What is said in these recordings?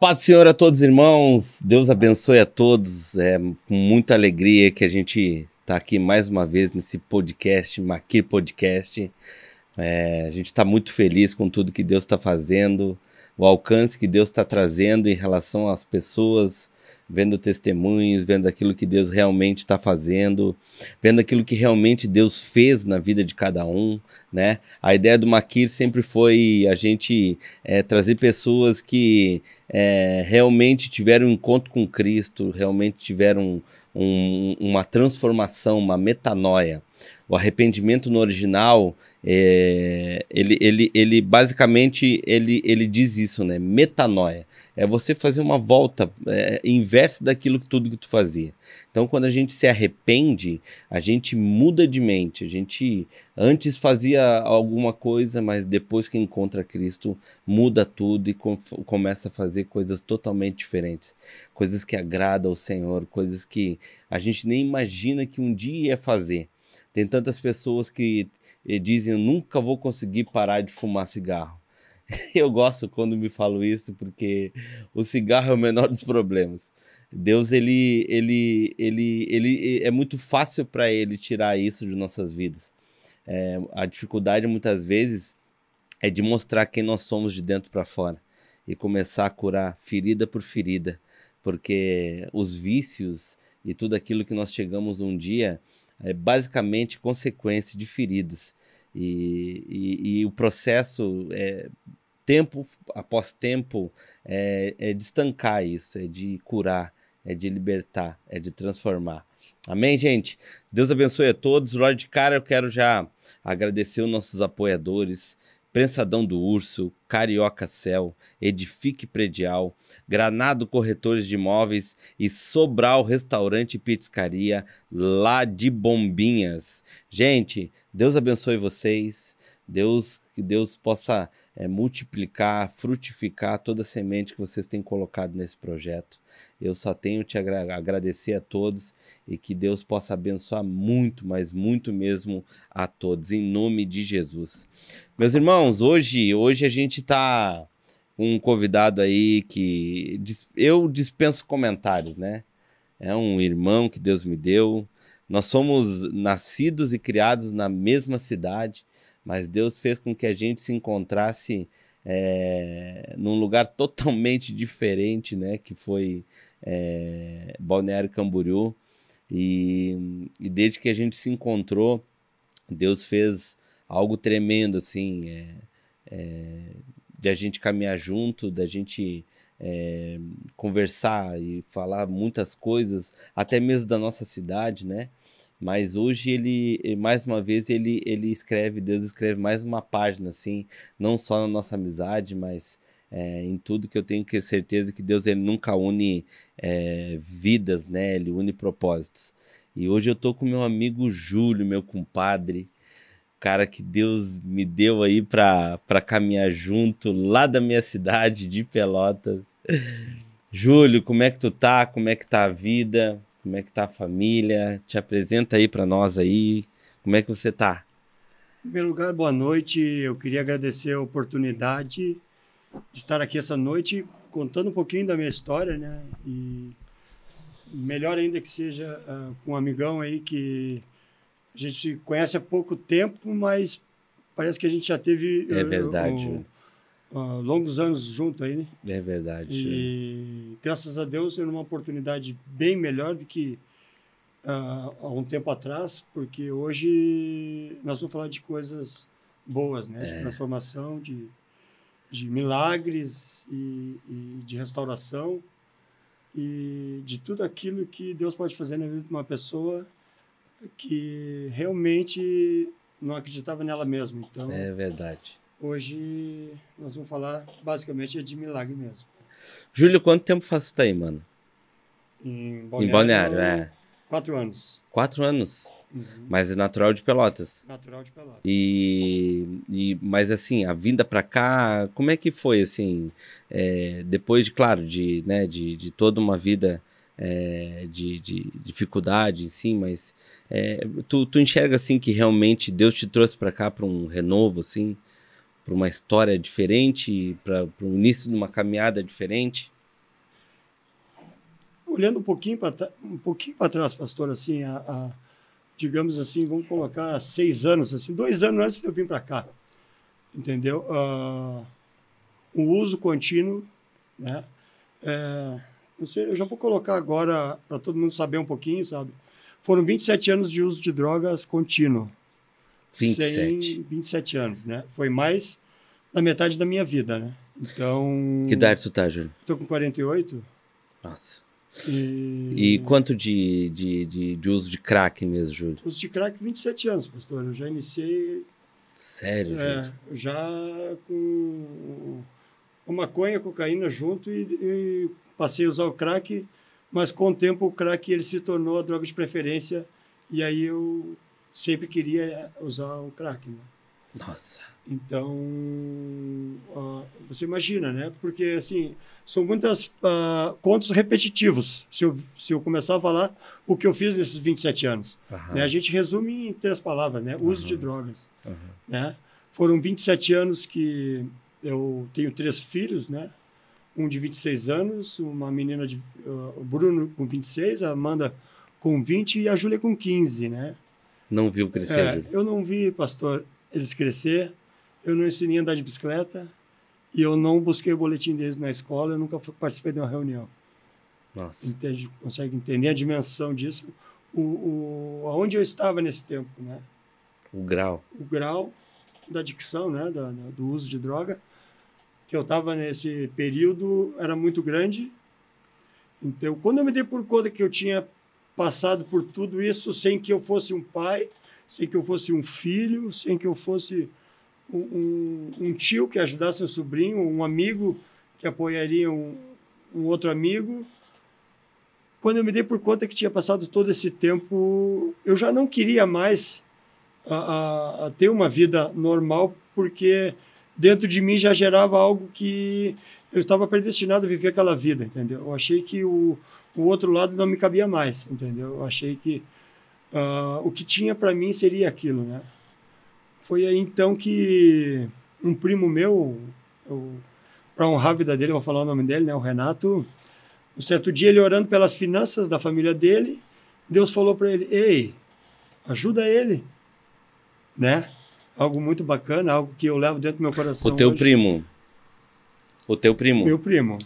Paz do Senhor a todos, irmãos. Deus abençoe a todos. É com muita alegria que a gente está aqui mais uma vez nesse podcast, Maqui Podcast. É, a gente está muito feliz com tudo que Deus está fazendo, o alcance que Deus está trazendo em relação às pessoas, vendo testemunhos, vendo aquilo que Deus realmente está fazendo, vendo aquilo que realmente Deus fez na vida de cada um, né? A ideia do Maquir sempre foi a gente é, trazer pessoas que é, realmente tiveram um encontro com Cristo, realmente tiveram um, uma transformação, uma metanoia. O arrependimento no original, é, ele, ele, ele basicamente ele, ele diz isso, né? Metanoia. É você fazer uma volta, é, inverso daquilo que tudo que tu fazia. Então, quando a gente se arrepende, a gente muda de mente. A gente antes fazia alguma coisa, mas depois que encontra Cristo, muda tudo e com, começa a fazer coisas totalmente diferentes, coisas que agradam ao Senhor, coisas que a gente nem imagina que um dia ia fazer. Tem tantas pessoas que eh, dizem: nunca vou conseguir parar de fumar cigarro. Eu gosto quando me falo isso, porque o cigarro é o menor dos problemas. Deus ele ele ele ele é muito fácil para ele tirar isso de nossas vidas. É, a dificuldade muitas vezes é de mostrar quem nós somos de dentro para fora e começar a curar ferida por ferida, porque os vícios e tudo aquilo que nós chegamos um dia é basicamente consequência de feridas. E, e, e o processo é, tempo após tempo é, é, de estancar isso, é de curar, é de libertar, é de transformar. Amém, gente? Deus abençoe a todos. Logo de cara, eu quero já agradecer os nossos apoiadores. Prensadão do Urso, Carioca Cel, Edifique Predial, Granado Corretores de Imóveis e Sobral Restaurante e Pizzaria lá de Bombinhas. Gente, Deus abençoe vocês. Deus que Deus possa é, multiplicar, frutificar toda a semente que vocês têm colocado nesse projeto. Eu só tenho te agradecer a todos e que Deus possa abençoar muito, mas muito mesmo a todos, em nome de Jesus. Meus irmãos, hoje, hoje a gente está um convidado aí que eu dispenso comentários, né? É um irmão que Deus me deu. Nós somos nascidos e criados na mesma cidade, mas Deus fez com que a gente se encontrasse é, num lugar totalmente diferente, né? Que foi é, Balneário Camboriú. E, e, desde que a gente se encontrou, Deus fez algo tremendo, assim, é, é, de a gente caminhar junto, da gente conversar e falar muitas coisas, até mesmo da nossa cidade, né? Mas hoje ele, eh, mais uma vez, ele, ele escreve, Deus escreve mais uma página, assim, não só na nossa amizade, mas é, em tudo que eu tenho que ter certeza que Deus ele nunca une é, vidas, né? Ele une propósitos. E hoje eu tô com meu amigo Júlio, meu compadre, cara que Deus me deu aí para caminhar junto, lá da minha cidade de Pelotas. Júlio, como é que tu tá? Como é que tá a vida? Como é que tá a família? Te apresenta aí para nós aí. Como é que você tá? Em primeiro lugar, boa noite. Eu queria agradecer a oportunidade de estar aqui essa noite contando um pouquinho da minha história, né? E melhor ainda que seja uh, com um amigão aí que a gente conhece há pouco tempo, mas parece que a gente já teve. É ah, verdade. Um, uh, longos anos junto aí, né? É verdade. E graças a Deus era uma oportunidade bem melhor do que uh, há um tempo atrás, porque hoje nós vamos falar de coisas boas, né? De é. transformação, de, de milagres e, e de restauração e de tudo aquilo que Deus pode fazer na vida de uma pessoa que realmente não acreditava nela mesma. Então, é verdade. Hoje nós vamos falar basicamente é de milagre mesmo. Júlio, quanto tempo faz isso tá aí, mano? Em Balneário, em Balneário é. Quatro anos. Quatro anos? Uhum. Mas é natural de Pelotas. Natural de Pelotas. E, e mas assim, a vinda para cá, como é que foi assim? É, depois de, claro, de, né, de, de toda uma vida é, de, de dificuldade, sim, mas é, tu, tu enxerga assim que realmente Deus te trouxe para cá para um renovo, assim? para uma história diferente, para o início de uma caminhada diferente? Olhando um pouquinho para um pouquinho para trás, pastor, assim, a, a, digamos assim, vamos colocar seis anos, assim, dois anos antes de eu vir para cá, entendeu? Uh, o uso contínuo, né? É, não sei, eu já vou colocar agora para todo mundo saber um pouquinho, sabe? Foram 27 anos de uso de drogas contínuo 27. 27 anos, né? Foi mais da metade da minha vida, né? Então. Que idade tu tá, Júlio? Tô com 48. Nossa. E, e quanto de, de, de, de, uso de crack mesmo, Júlio? Uso de crack 27 anos, pastor. Eu já iniciei. Sério, é, Júlio? Já com, com maconha, cocaína junto e, e passei a usar o crack, mas com o tempo o crack ele se tornou a droga de preferência e aí eu sempre queria usar o crack. Né? Nossa. Então, uh, você imagina, né? Porque, assim, são muitos uh, ah, contos repetitivos, se eu, se eu começar a falar o que eu fiz nesses 27 anos. Uhum. Né? A gente resume em três palavras, né? Uso uhum. de drogas. Uhum. Né? Foram 27 anos que eu tenho três filhos, né? Um de 26 anos, uma menina de... Uh, Bruno com 26, a Amanda com 20 e a Júlia com 15, né? Não viu crescer, é, Júlio? Eu não vi, pastor, eles crescer. Eu não ensinei a andar de bicicleta. E eu não busquei o boletim deles na escola. Eu nunca participei de uma reunião. Nossa. Entende, consegue entender a dimensão disso? O, o, aonde eu estava nesse tempo, né? O grau. O grau da adicção, né? Da, da, do uso de droga. Que eu estava nesse período era muito grande. Então, quando eu me dei por conta que eu tinha passado por tudo isso sem que eu fosse um pai, sem que eu fosse um filho, sem que eu fosse um, um, um tio que ajudasse um sobrinho, um amigo que apoiaria um, um outro amigo. Quando eu me dei por conta que tinha passado todo esse tempo, eu já não queria mais a, a, a ter uma vida normal, porque dentro de mim já gerava algo que eu estava predestinado a viver aquela vida, entendeu? Eu achei que o, o outro lado não me cabia mais, entendeu? Eu achei que uh, o que tinha para mim seria aquilo, né? Foi aí então que um primo meu, para honrar a vida dele, vou falar o nome dele, né? O Renato, um certo dia ele orando pelas finanças da família dele, Deus falou para ele: "Ei, ajuda ele", né? Algo muito bacana, algo que eu levo dentro do meu coração. O teu hoje. primo o teu primo. Meu primo.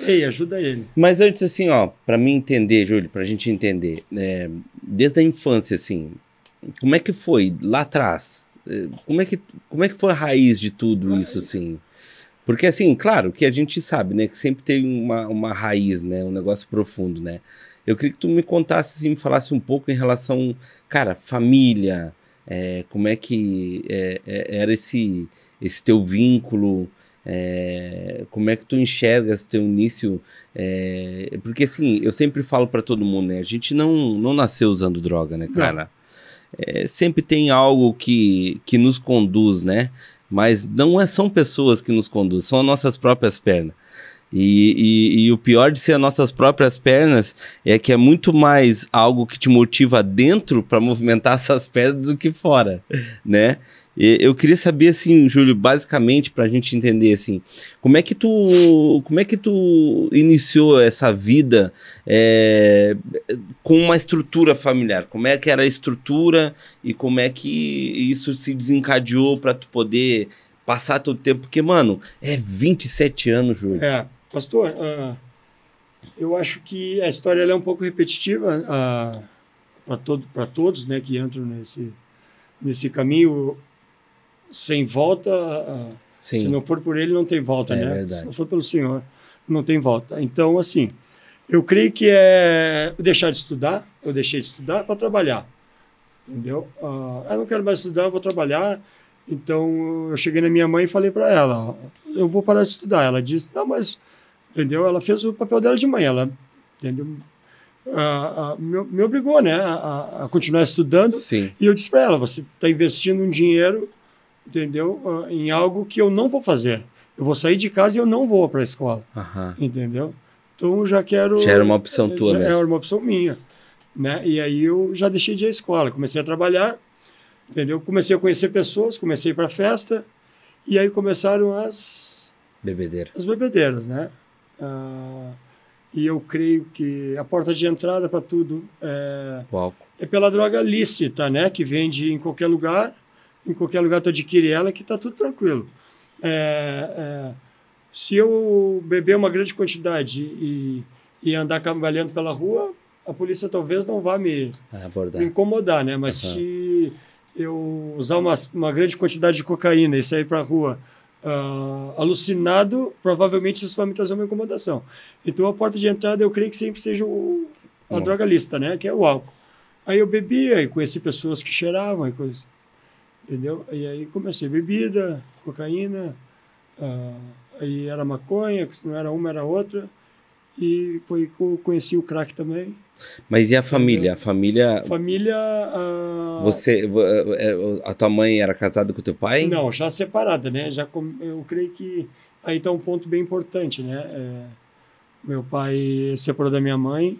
Ei, ajuda ele. Mas antes, assim, ó, para mim entender, Júlio, pra gente entender, é, desde a infância, assim, como é que foi lá atrás? É, como é que, como é que foi a raiz de tudo isso, assim? Porque, assim, claro que a gente sabe, né, que sempre tem uma, uma raiz, né, um negócio profundo, né? Eu queria que tu me contasse, assim, me falasse um pouco em relação, cara, família, é, como é que é, é era esse, esse teu vínculo, é, como é que tu enxergas teu início? É, porque assim, eu sempre falo para todo mundo, né? A gente não, não nasceu usando droga, né, cara? É, sempre tem algo que, que nos conduz, né? Mas não é, são pessoas que nos conduzem, são as nossas próprias pernas. E, e, e, o pior de ser as nossas próprias pernas é que é muito mais algo que te motiva dentro para movimentar essas pernas do que fora, né? Eu queria saber, assim, Júlio, basicamente, para a gente entender, assim, como é que tu, como é que tu iniciou essa vida é, com uma estrutura familiar? Como é que era a estrutura e como é que isso se desencadeou para tu poder passar todo o tempo? Porque, mano, é 27 anos, Júlio. É, pastor, uh, eu acho que a história é um pouco repetitiva uh, ah, para todo, todos né, que entram nesse, nesse caminho sem volta. Sim. Se não for por ele, não tem volta, é, né? Verdade. Se não for pelo Senhor, não tem volta. Então, assim, eu creio que é deixar de estudar, eu deixei de estudar para trabalhar, entendeu? Ah, eu não quero mais estudar, eu vou trabalhar. Então, eu cheguei na minha mãe e falei para ela, eu vou parar de estudar. Ela disse, não, mas, entendeu? Ela fez o papel dela de mãe, ela, entendeu? Ah, ah me, me, obrigou, né, a, a continuar estudando. Sim. E eu disse para ela, você está investindo um dinheiro entendeu? Ah, em algo que eu não vou fazer. Eu vou sair de casa e eu não vou para a escola, uhum. entendeu? Então já quero. Já era uma opção tua mesmo. Era uma opção minha, né? E aí eu já deixei de ir à escola, comecei a trabalhar, entendeu? Comecei a conhecer pessoas, comecei para festa e aí começaram as bebedeiras. As bebedeiras, né? Ah, e eu creio que a porta de entrada para tudo é, o álcool. é pela droga lícita, né? Que vende em qualquer lugar em qualquer lugar tu adquire ela que está tudo tranquilo. É, é, se eu beber uma grande quantidade e, e andar cambaleando pela rua, a polícia talvez não vá me, me incomodar, né? Mas uhum. se eu usar uma, uma grande quantidade de cocaína e sair para a rua uh, alucinado, provavelmente isso vai me trazer uma incomodação. Então a porta de entrada eu creio que sempre seja o, a droga lista, né? Que é o álcool. Aí eu bebia e conheci pessoas que cheiravam e coisas entendeu? E aí comecei bebida, cocaína, ah, aí era maconha, se não era uma, era outra. E foi conheci o crack também. Mas e a família? A família. Família. Ah, você, é, a tua mãe era casada com o teu pai? Não, já separada, né? Já eu creio que aí está um ponto bem importante, né? É, meu pai separou da minha mãe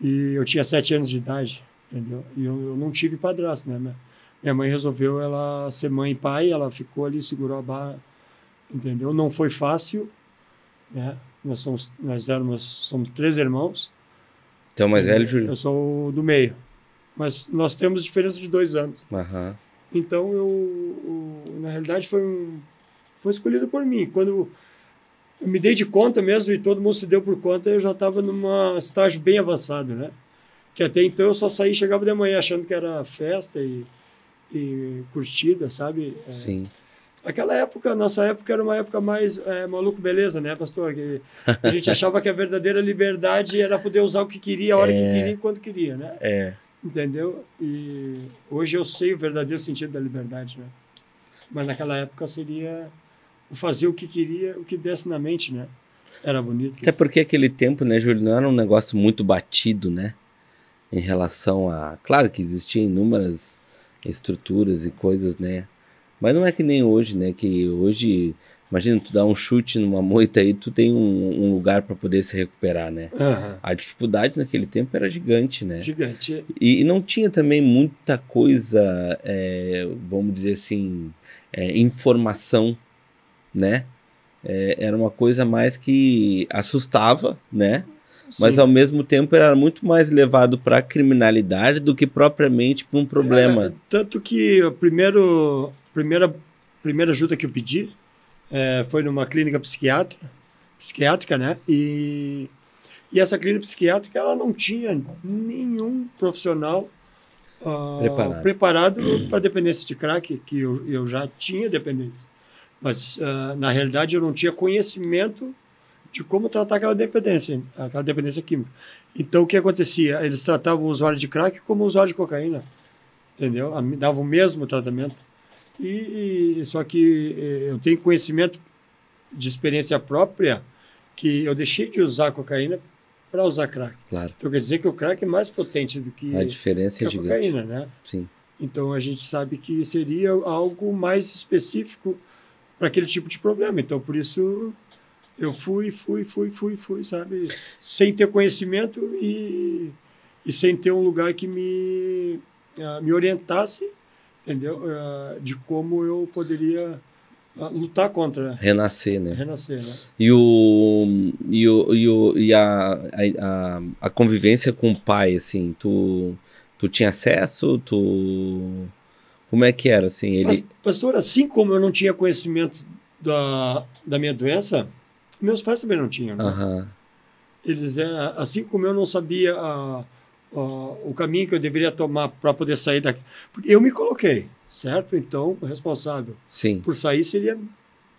e eu tinha sete anos de idade, entendeu? E eu, eu não tive padrasto, né? Minha mãe resolveu ela ser mãe e pai, ela ficou ali, segurou a barra, entendeu? Não foi fácil, né? Nós somos, nós éramos, somos três irmãos. Então mais velho, Júlio? Eu sou do meio, mas nós temos diferença de dois anos. Uhum. Então eu, na realidade, foi um, foi escolhido por mim. Quando eu me dei de conta mesmo e todo mundo se deu por conta, eu já estava num estágio bem avançado, né? Que até então eu só saía e chegava de manhã achando que era festa e e curtida, sabe? É, Sim. Aquela época, nossa época era uma época mais é, maluco beleza, né, pastor? Que a gente achava que a verdadeira liberdade era poder usar o que queria, a hora é... que queria e quando queria, né? É. Entendeu? E hoje eu sei o verdadeiro sentido da liberdade, né? Mas naquela época seria fazer o que queria, o que desse na mente, né? Era bonito. Até porque aquele tempo, né, Júlio, não era um negócio muito batido, né? Em relação a. Claro que existiam inúmeras estruturas e coisas, né? Mas não é que nem hoje, né? Que hoje, imagina, tu dar um chute numa moita aí, tu tem um, um lugar para poder se recuperar, né? Uhum. A dificuldade naquele tempo era gigante, né? Gigante. E, e não tinha também muita coisa, é, vamos dizer assim, é, informação, né? É, era uma coisa mais que assustava, né? mas Sim. ao mesmo tempo era muito mais levado para a criminalidade do que propriamente para um problema. É, tanto que a primeiro, primeira, primeira ajuda que eu pedi é, foi numa clínica psiquiátrica, psiquiátrica né? E, e essa clínica psiquiátrica ela não tinha nenhum profissional uh, preparado, preparado uhum. para dependência de crack, que eu, eu já tinha dependência. Mas, uh, na realidade, eu não tinha conhecimento de como tratar aquela dependência, aquela dependência química. Então, o que acontecia? Eles tratavam o usuário de crack como o usuário de cocaína, entendeu? Davam o mesmo tratamento. E, e, só que eu tenho conhecimento de experiência própria que eu deixei de usar cocaína para usar crack. Claro. Então quer dizer que o crack é mais potente do que a diferença é que é gigante. cocaína, né? Sim. Então a gente sabe que seria algo mais específico para aquele tipo de problema. Então por isso eu fui, fui, fui, fui, fui, sabe? Sem ter conhecimento e, e sem ter um lugar que me, uh, me orientasse, entendeu? Uh, de como eu poderia ah, lutar contra. Renascer, né? Renascer, né? E, o, e, o, e, o, e a, a, a convivência com o pai, assim, tu, tu tinha acesso? Tu... Como é que era, assim? Ele... Pastor, assim como eu não tinha conhecimento da, da minha doença, meus pais também não tinham. Né? Uhum. Eles, é, assim como eu não sabia a, a, o caminho que eu deveria tomar para poder sair daqui. Porque eu me coloquei, certo? Então, o responsável sim. por sair seria.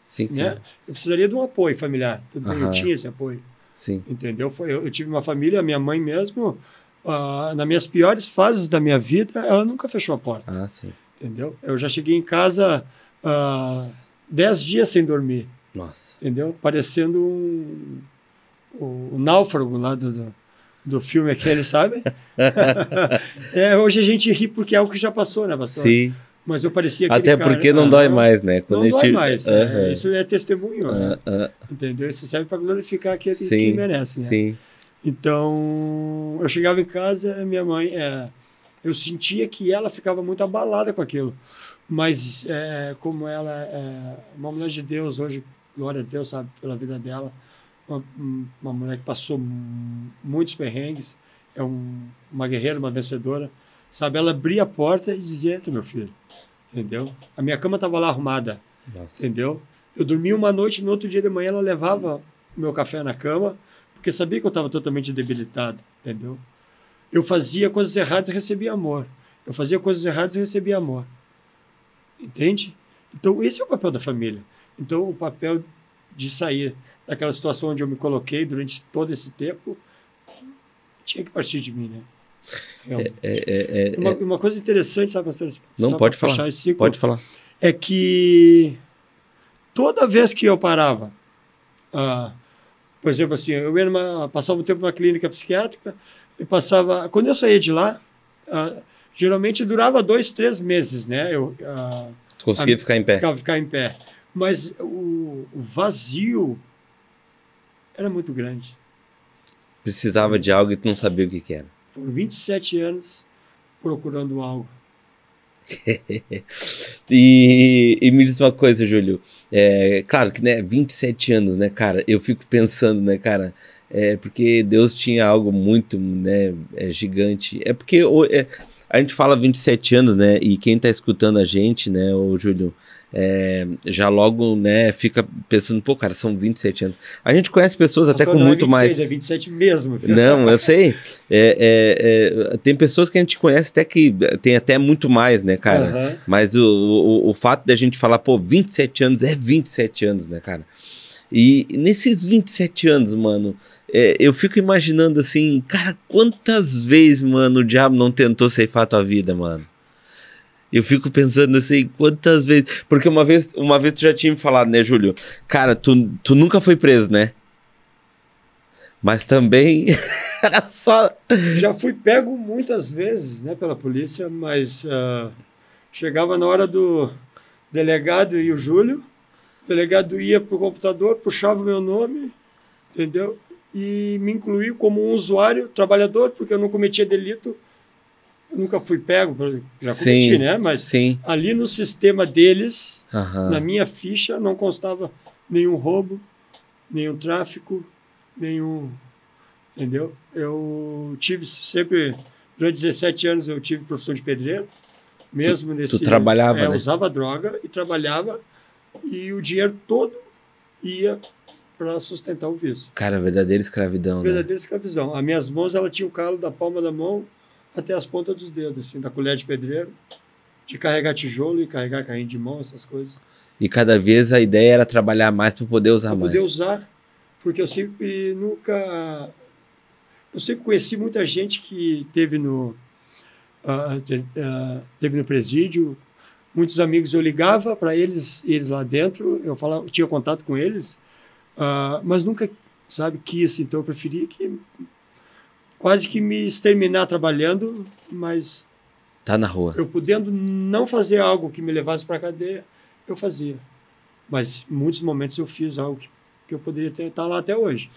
Sim, né? Sim. Eu precisaria de um apoio familiar. Uhum. Eu tinha esse apoio. Sim. Entendeu? Foi, eu, eu tive uma família, minha mãe mesmo, uh, nas minhas piores fases da minha vida, ela nunca fechou a porta. Ah, sim. Entendeu? Eu já cheguei em casa uh, dez dias sem dormir. Nossa. Entendeu? Parecendo um, o, náufrago lá do, do, filme aquele, sabe? é, hoje a gente ri porque é algo que já passou, né, pastor? Sim. Mas eu parecia que. Até porque cara, né? não ah, dói não, mais, né? Quando não dói mais. Uhum. Né? Isso é testemunho. Uhum. Né? Ah, ah. Entendeu? Isso serve para glorificar aquele sim, que merece, né? Sim. Então, eu chegava em casa, minha mãe. É, eu sentia que ela ficava muito abalada com aquilo. Mas, é, como ela é uma mulher de Deus hoje, glória a Deus, sabe, pela vida dela. Uma, uma mulher que passou muitos perrengues, é um, uma guerreira, uma vencedora, sabe? Ela abria a porta e dizia: entra, meu filho, entendeu? A minha cama estava lá arrumada, Nossa. entendeu? Eu dormia uma noite e no outro dia de manhã ela levava meu café na cama, porque sabia que eu estava totalmente debilitado, entendeu? Eu fazia coisas erradas e recebia amor. Eu fazia coisas erradas e recebia amor. Entende? Então, esse é o papel da família. Então, o papel de sair daquela situação onde eu me coloquei durante todo esse tempo tinha que partir de mim, né? É, é é, é, é, é, uma, uma, coisa interessante, sabe, pastor? Não, pode falar. Ciclo, pode falar. É que toda vez que eu parava, ah, por exemplo, assim, eu ia numa, passava um tempo numa clínica psiquiátrica e passava. Quando eu saía de lá, ah, geralmente durava dois, três meses, né? Eu, ah, conseguia ficar em pé. Ficava, ficar em pé. Mas o, vazio era muito grande. Precisava de algo e tu não sabia o que, que era. Foram 27 anos procurando algo. e, e, me diz uma coisa, Júlio. É, claro que, né, 27 anos, né, cara? Eu fico pensando, né, cara? É porque Deus tinha algo muito, né, é, gigante. É porque é, a gente fala 27 anos, né? E quem tá escutando a gente, né, ô Júlio, é, já logo, né, fica pensando, pô, cara, são 27 anos. A gente conhece pessoas até com muito é 26, mais. É 27 mesmo, filho. Não, eu sei. É, é, é, tem pessoas que a gente conhece até que tem até muito mais, né, cara? Uhum. Mas o, o, o fato da gente falar, pô, 27 anos é 27 anos, né, cara? E nesses 27 anos, mano, é, eu fico imaginando assim, cara, quantas vezes, mano, o diabo não tentou ceifar a tua vida, mano? Eu fico pensando assim, quantas vezes. Porque uma vez, uma vez tu já tinha me falado, né, Júlio? Cara, tu, tu nunca foi preso, né? Mas também era só. Já fui pego muitas vezes, né, pela polícia, mas uh, chegava na hora do delegado e o Júlio. O delegado ia para o computador, puxava o meu nome, entendeu? E me incluía como um usuário, trabalhador, porque eu não cometia delito nunca fui pego, já cometi, sim, né? Mas sim. ali no sistema deles, uhum. na minha ficha, não constava nenhum roubo, nenhum tráfico, nenhum. Entendeu? Eu tive sempre, durante 17 anos, eu tive profissão de pedreiro, mesmo tu, nesse. Tu trabalhava, é, né? usava droga e trabalhava, e o dinheiro todo ia para sustentar o vício. Cara, verdadeira escravidão. Né? Verdadeira né? escravidão. As minhas mãos, ela tinha o calo da palma da mão até as pontas dos dedos, assim, da colher de pedreiro, de carregar tijolo e carregar carrinho de mão, essas coisas. E cada vez a ideia era trabalhar mais para poder usar pra mais. Poder usar, porque eu sempre nunca. Eu sempre conheci muita gente que teve no, uh, te, uh, teve no presídio. Muitos amigos eu ligava para eles, eles lá dentro, eu falava, tinha contato com eles, uh, mas nunca, sabe, quis. Então eu preferia que quase que me exterminar trabalhando, mas. Tá na rua. Eu podendo não fazer algo que me levasse para a cadeia, eu fazia. Mas em muitos momentos eu fiz algo que, que eu poderia estar tá lá até hoje.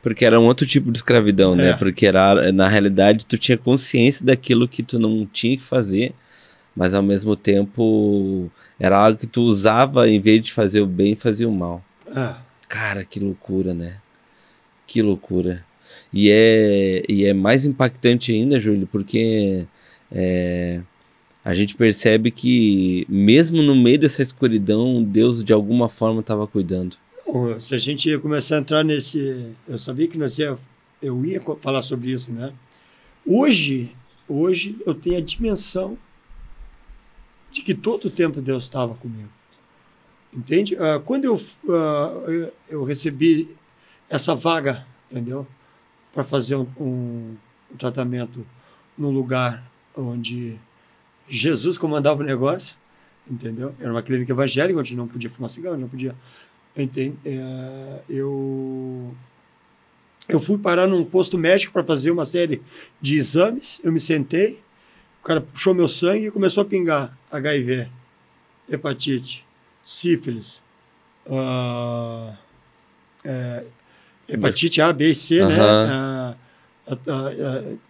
Porque era um outro tipo de escravidão, né? é. né? Porque era, na realidade tu tinha consciência daquilo que tu não tinha que fazer, mas ao mesmo tempo era algo que tu usava em vez de fazer o bem, fazer o mal. É. Cara, que loucura, né? Que loucura. E é, e é mais impactante ainda, Júlio, porque é, a gente percebe que, mesmo no meio dessa escuridão, Deus de alguma forma estava cuidando. Se a gente ia começar a entrar nesse. Eu sabia que nós ia, eu ia falar sobre isso, né? Hoje, hoje eu tenho a dimensão de que todo o tempo Deus estava comigo. Entende? Ah, quando ah, eu, eu recebi essa vaga, entendeu? para fazer um, um, tratamento no lugar onde Jesus comandava o negócio, entendeu? Era uma clínica evangélica onde não podia fumar cigarro, não podia. Entende? É, eu eu fui parar num posto médico para fazer uma série de exames. Eu me sentei, o cara puxou meu sangue e começou a pingar HIV, hepatite, sífilis, uh, é, hepatite A, B e C, né?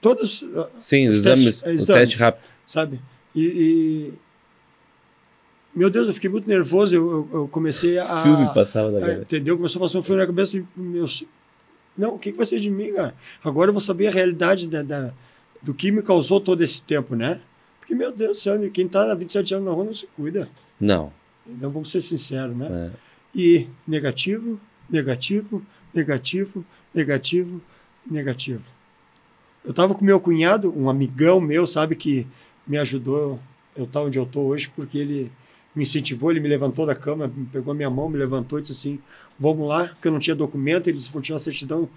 todos. Sim, os exames, testes, exames, teste rápido. Sabe? E, e, Meu Deus, eu fiquei muito nervoso. Eu, eu, comecei a. Filme passava na cabeça. Entendeu? Começou a passar um filme na cabeça. E meus... Não, o que, que vai ser de mim, cara? Agora eu vou saber a realidade da, da do que me causou todo esse tempo, né? Porque, meu Deus do céu, quem está há 27 anos na rua não se cuida. Não. Então vamos ser sinceros, né? É. E negativo, negativo, negativo, negativo, negativo. Eu estava com meu cunhado, um amigão meu, sabe, que me ajudou eu estar tá onde eu estou hoje, porque ele me incentivou, ele me levantou da cama, pegou minha mão, me levantou e disse assim: Vamos lá, porque eu não tinha documento. Ele disse: Vou tirar a certidão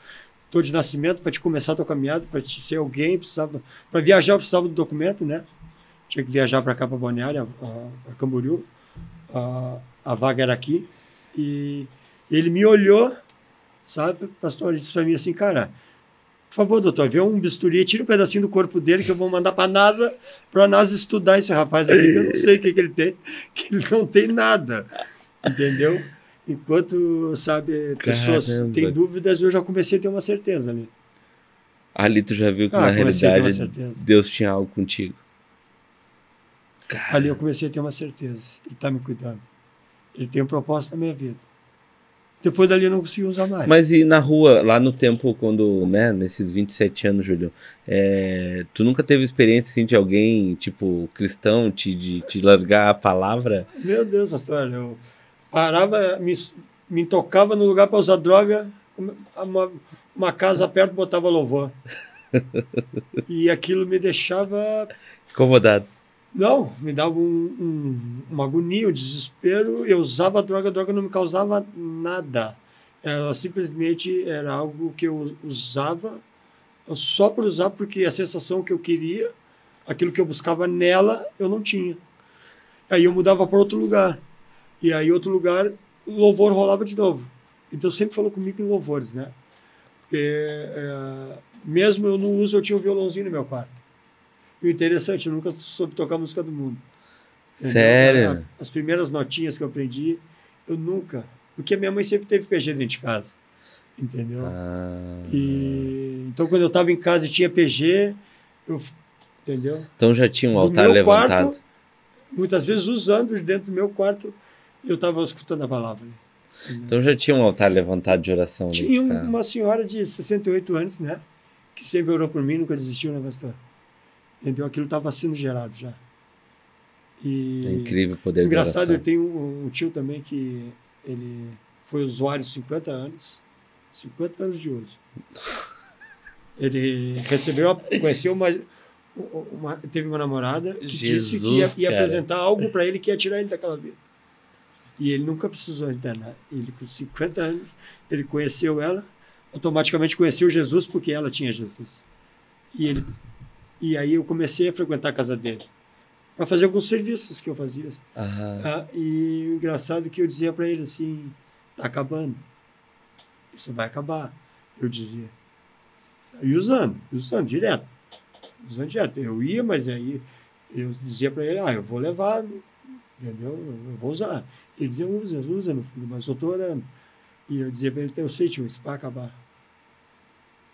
estou de nascimento para te começar a tua caminhada, para te ser alguém, precisava para viajar eu precisava do documento, né? Tinha que viajar para cá para Balneário, para Camboriú. A, a vaga era aqui e ele me olhou sabe? O pastor disse para mim assim, cara, por favor, doutor, vê um bisturi, tira um pedacinho do corpo dele que eu vou mandar para a NASA, para a NASA estudar esse rapaz aqui, eu não sei o que, que ele tem, que ele não tem nada, entendeu? Enquanto, sabe, pessoas Caramba. têm dúvidas, eu já comecei a ter uma certeza ali. Né? Ali tu já viu que ah, na realidade Deus tinha algo contigo. Cara. Ali eu comecei a ter uma certeza. Ele está me cuidando. Ele tem um propósito na minha vida. Depois dali eu não consegui usar mais. Mas e na rua, lá no tempo, quando, né, nesses 27 anos, Júlio, é, tu nunca teve experiência assim, de alguém, tipo, cristão, te, de, te largar a palavra? Meu Deus, pastor, eu parava, me, me tocava no lugar para usar droga, uma, uma casa perto botava louvor. e aquilo me deixava. incomodado. Não, me dava um, um, uma agonia, um desespero. Eu usava a droga, a droga não me causava nada. Ela simplesmente era algo que eu usava só por usar, porque a sensação que eu queria, aquilo que eu buscava nela, eu não tinha. Aí eu mudava para outro lugar. E aí, outro lugar, louvor rolava de novo. Então, sempre falou comigo em louvores, né? Porque, é, mesmo eu não uso, eu tinha um violãozinho no meu quarto. E o interessante, eu nunca soube tocar música do mundo. Sério? Então, as primeiras notinhas que eu aprendi, eu nunca. Porque minha mãe sempre teve PG dentro de casa. Entendeu? Ah. E, então, quando eu estava em casa e tinha PG, eu. Entendeu? Então já tinha um altar levantado. Quarto, muitas vezes usando dentro do meu quarto, eu estava escutando a palavra. Né? Entendeu? Então já tinha um altar levantado de oração. Tinha uma senhora de 68 anos, né? Que sempre orou por mim, nunca desistiu, né, pastor? Entendeu? Aquilo estava sendo gerado já. E é incrível poder Engraçado, eu tenho um, um tio também que ele foi usuário 50 anos, 50 anos de uso. Ele recebeu, conheceu uma, uma teve uma namorada que Jesus, disse que ia, ia apresentar algo para ele que ia tirar ele daquela vida. E ele nunca precisou de nada. Ele com 50 anos, ele conheceu ela, automaticamente conheceu Jesus porque ela tinha Jesus. E ele e aí eu comecei a frequentar a casa dele para fazer alguns serviços que eu fazia. Assim. Ah, e o engraçado é que eu dizia para ele assim: tá acabando, isso vai acabar. Eu dizia. E usando, usando direto. Usando direto. Eu ia, mas aí eu dizia para ele: ah, eu vou levar, entendeu? Eu vou usar. Ele dizia: usa, usa, meu filho, mas eu tô orando. E eu dizia para ele: eu sei, tio, isso vai acabar.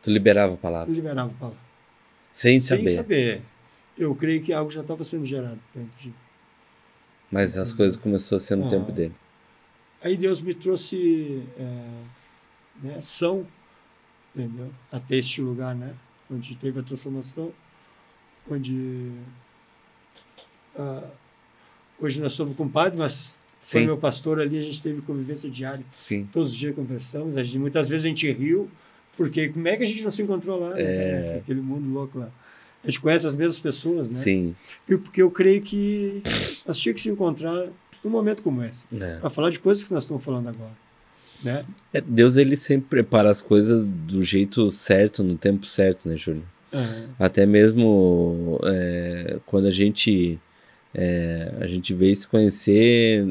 Tu liberava a palavra? Eu liberava a palavra. Sem, sem saber. Eu creio que algo já estava sendo gerado dentro de mim. Mas as uhum. coisas começaram a ser no ah, tempo dele. Aí Deus me trouxe é, né, São, entendeu? Até este lugar, né? Onde teve a transformação, onde ah, hoje nós somos compadres, mas foi Sim. meu pastor ali, a gente teve convivência diária. Sim. Todos os dias conversamos, gente, muitas vezes a gente riu, porque como é que a gente não se encontrou lá? Né, é... Né? Aquele mundo louco lá. A gente conhece as mesmas pessoas, né? Sim. E porque eu creio que nós tínhamos que se encontrar num momento como esse. É. Para falar de coisas que nós estamos falando agora. Né? É, Deus, ele sempre prepara as coisas do jeito certo, no tempo certo, né, Júlio? Uhum. Até mesmo é, quando a gente, é, a gente veio se conhecer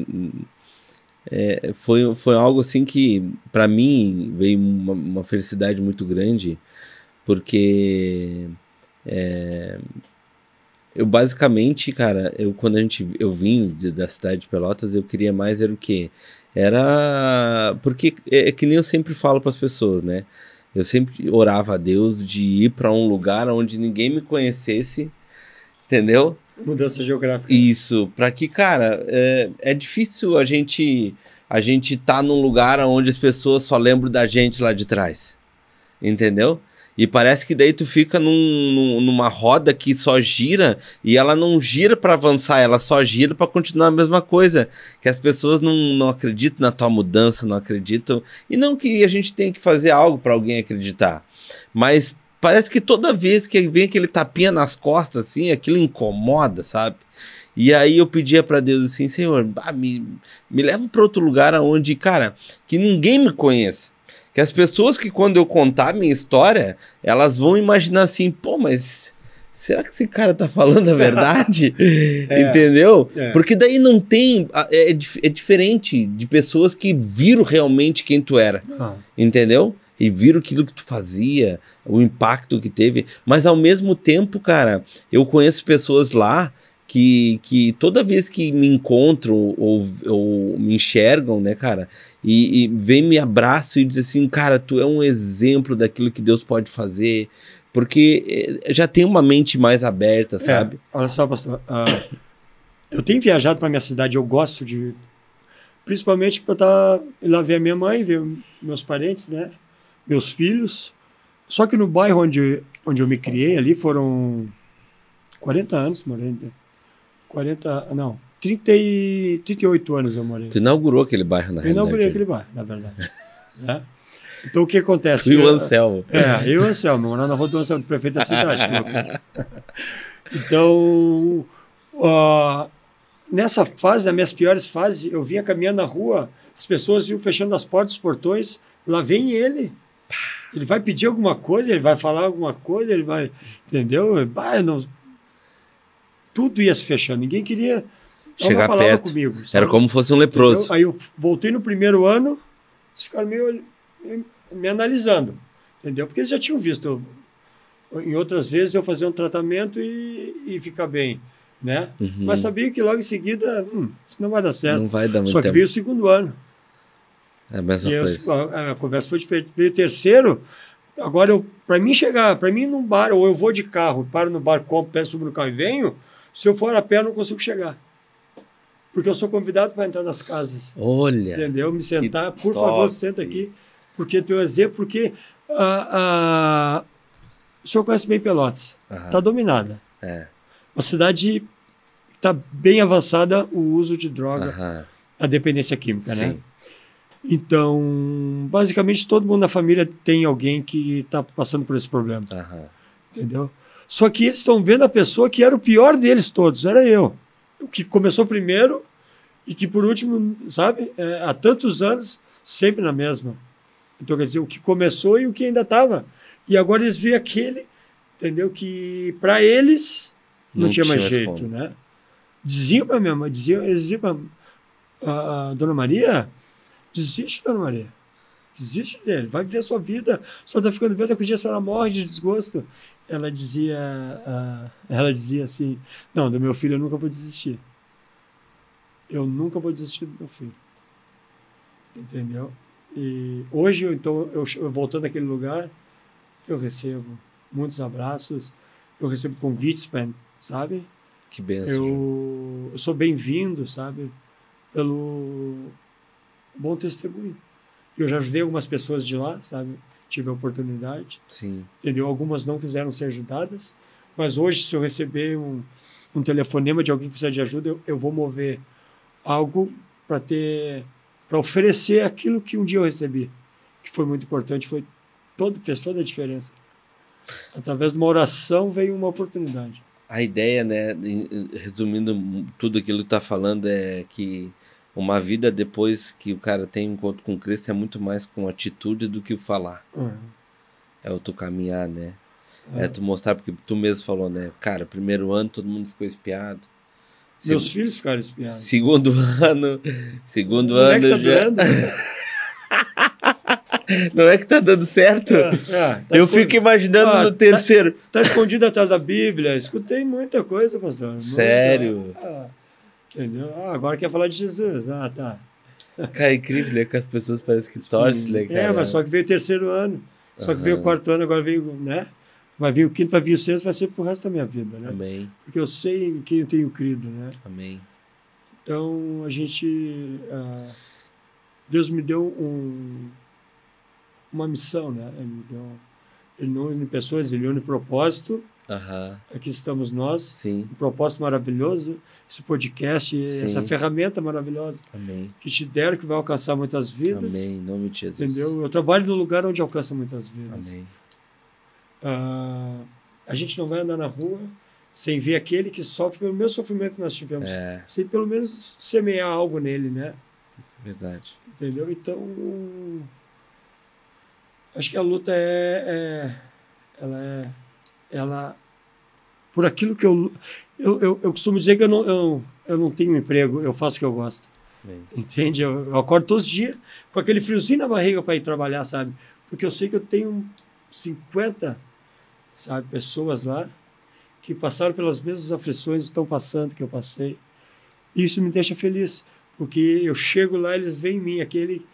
é, foi, foi algo assim que, para mim, veio uma, uma, felicidade muito grande, porque é, eu basicamente, cara, eu quando a gente, eu vim de, da cidade de Pelotas, eu queria mais era o quê? Era porque é, é que nem eu sempre falo para as pessoas, né? Eu sempre orava a Deus de ir para um lugar onde ninguém me conhecesse, entendeu? Mudança geográfica. Isso, para que, cara, é, é difícil a gente a gente tá num lugar onde as pessoas só lembram da gente lá de trás. Entendeu? E parece que daí tu fica num, numa roda que só gira e ela não gira para avançar, ela só gira para continuar a mesma coisa. Que as pessoas não, não acreditam na tua mudança, não acreditam. E não que a gente tenha que fazer algo para alguém acreditar. Mas Parece que toda vez que vem aquele tapinha nas costas, assim, aquilo incomoda, sabe? E aí eu pedia para Deus assim, Senhor, me, me leva para outro lugar onde, cara, que ninguém me conheça. Que as pessoas que quando eu contar a minha história, elas vão imaginar assim, pô, mas será que esse cara tá falando a verdade? é, Entendeu? É. Porque daí não tem. É, é, é, diferente de pessoas que viram realmente quem tu era. Ah. Entendeu? e viram aquilo que tu fazia, o impacto que teve. Mas ao mesmo tempo, cara, eu conheço pessoas lá que, que toda vez que me encontro ou, ou me enxergam, né, cara, e, e vem me abraço e diz assim, cara, tu é um exemplo daquilo que Deus pode fazer, porque eh, já tem uma mente mais aberta, é, sabe? É, olha só, pastor, uh, eu tenho viajado para minha cidade, eu gosto de, principalmente para estar tá, lá ver a minha mãe, ver meus parentes, né? meus filhos. Só que no bairro onde, onde eu me criei ali foram 40 anos, morei. 40, né? não, 30 e, 38 anos eu morei. Tu inaugurou aquele bairro, na eu realidade? inaugurei né? aquele bairro, na verdade. Né? Então o que acontece? Tu e o Anselmo. É, eu e o Anselmo, morando na rua do Anselmo, prefeito da cidade. então, uh, nessa fase, nas minhas piores fases, eu vinha caminhando na rua, as pessoas iam fechando as portas, os portões, lá vem ele, ele vai pedir alguma coisa, ele vai falar alguma coisa, ele vai. Entendeu? Bah, não... Tudo ia se fechando. Ninguém queria chegar perto. Comigo, Era como fosse um leproso. Entendeu? Aí eu voltei no primeiro ano, eles ficaram meio me analisando. Entendeu? Porque eles já tinham visto. em outras vezes eu fazer um tratamento e, e ficar bem né? Uhum. Mas sabia que logo em seguida, hum, isso não vai dar certo. Não vai dar muito Só que tempo. veio o segundo ano. É a mesma e coisa. Eu, a, a, conversa foi diferente. E o terceiro, agora eu, para mim chegar, para mim num bar, ou eu vou de carro, paro no bar, compro, peço sobre o carro e venho, se eu for a pé, eu não consigo chegar. Porque eu sou convidado para entrar nas casas. Olha. Entendeu? Me sentar, por top. favor, senta aqui. Porque teu exemplo, porque a, a, o senhor conhece bem Pelotas. Está dominada. É. Uma cidade que está bem avançada o uso de droga, a dependência química, né? Sim. né? Então, basicamente, todo mundo na família tem alguém que está passando por esse problema. Uhum. Entendeu? Só que eles estão vendo a pessoa que era o pior deles todos, era eu. O que começou primeiro e que, por último, sabe, é, há tantos anos, sempre na mesma. Então, quer dizer, o que começou e o que ainda estava. E agora eles veem aquele, entendeu? Que para eles não, não tinha, tinha mais jeito, como. né? Diziam para minha mãe, diziam, diziam para a, ah, a ah, dona Maria, Desiste, Ana Maria. Desiste dele. Vai viver a sua vida. Só está ficando vendo que o dia a senhora morre de desgosto. Ela dizia, uh, ela dizia assim: Não, do meu filho eu nunca vou desistir. Eu nunca vou desistir do meu filho. Entendeu? E hoje, então, eu, eu voltando àquele lugar, eu recebo muitos abraços, eu recebo convites, pra, sabe? Que benção. Eu, eu sou bem-vindo, sabe? Pelo, bom testemunho. Eu já ajudei algumas pessoas de lá, sabe? Tive a oportunidade. Sim. Entendeu? Algumas não quiseram ser ajudadas, mas hoje, se eu receber um, um telefonema de alguém que precisa de ajuda, eu, eu vou mover algo para ter para oferecer aquilo que um dia eu recebi, que foi muito importante, foi todo, fez toda a diferença. Através de uma oração veio uma oportunidade. A ideia, né, resumindo tudo aquilo que está falando, é que uma vida depois que o cara tem um encontro com Cristo é muito mais com atitude do que o falar. Uhum. É o tu caminhar, né? Uhum. É tu mostrar, porque tu mesmo falou, né? Cara, primeiro ano todo mundo ficou espiado. Meus filhos ficaram espiados. Segundo ano, segundo Não é ano. É tá né? Não é que tá dando certo? É, é, tá eu escondido. fico imaginando ah, no tá- terceiro. Tá, tá, escondido atrás da Bíblia. Escutei muita coisa, pastor. Sério? Muita... Ah. Entendeu? Ah, agora quer falar de Jesus. Ah, tá. Cara, é incrível, né? Que as pessoas parecem que torcem, né, é, cara? É, mas só que veio o terceiro ano. Só uhum. que veio o quarto ano, agora veio, né? Vai vir o quinto, vai vir o sexto, vai ser pro resto da minha vida, né? Amém. Porque eu sei em quem eu tenho crido, né? Amém. Então, a gente... Ah, Deus me deu um, uma missão, né? Ele me deu... Ele não une pessoas, ele une propósito Uhum. Aqui estamos nós. Sim. Um propósito maravilhoso, esse podcast, Sim. essa ferramenta maravilhosa. Amém. Que te deram, que vai alcançar muitas vidas. Amém. Em nome de Jesus. Entendeu? Eu trabalho no lugar onde alcança muitas vidas. Amém. Uh, a gente não vai andar na rua sem ver aquele que sofre pelo mesmo sofrimento que nós tivemos. É. Sem pelo menos semear algo nele, né? Verdade. Entendeu? Então, acho que a luta é, é ela é ela por aquilo que eu eu, eu, eu costumo dizer que eu não, eu, eu não tenho emprego, eu faço o que eu gosto. Bem. Entende? Eu, eu, acordo todos os dias com aquele friozinho na barriga para ir trabalhar, sabe? Porque eu sei que eu tenho 50, sabe, pessoas lá que passaram pelas mesmas aflições estão passando que eu passei. Isso me deixa feliz, porque eu chego lá, eles veem em mim aquele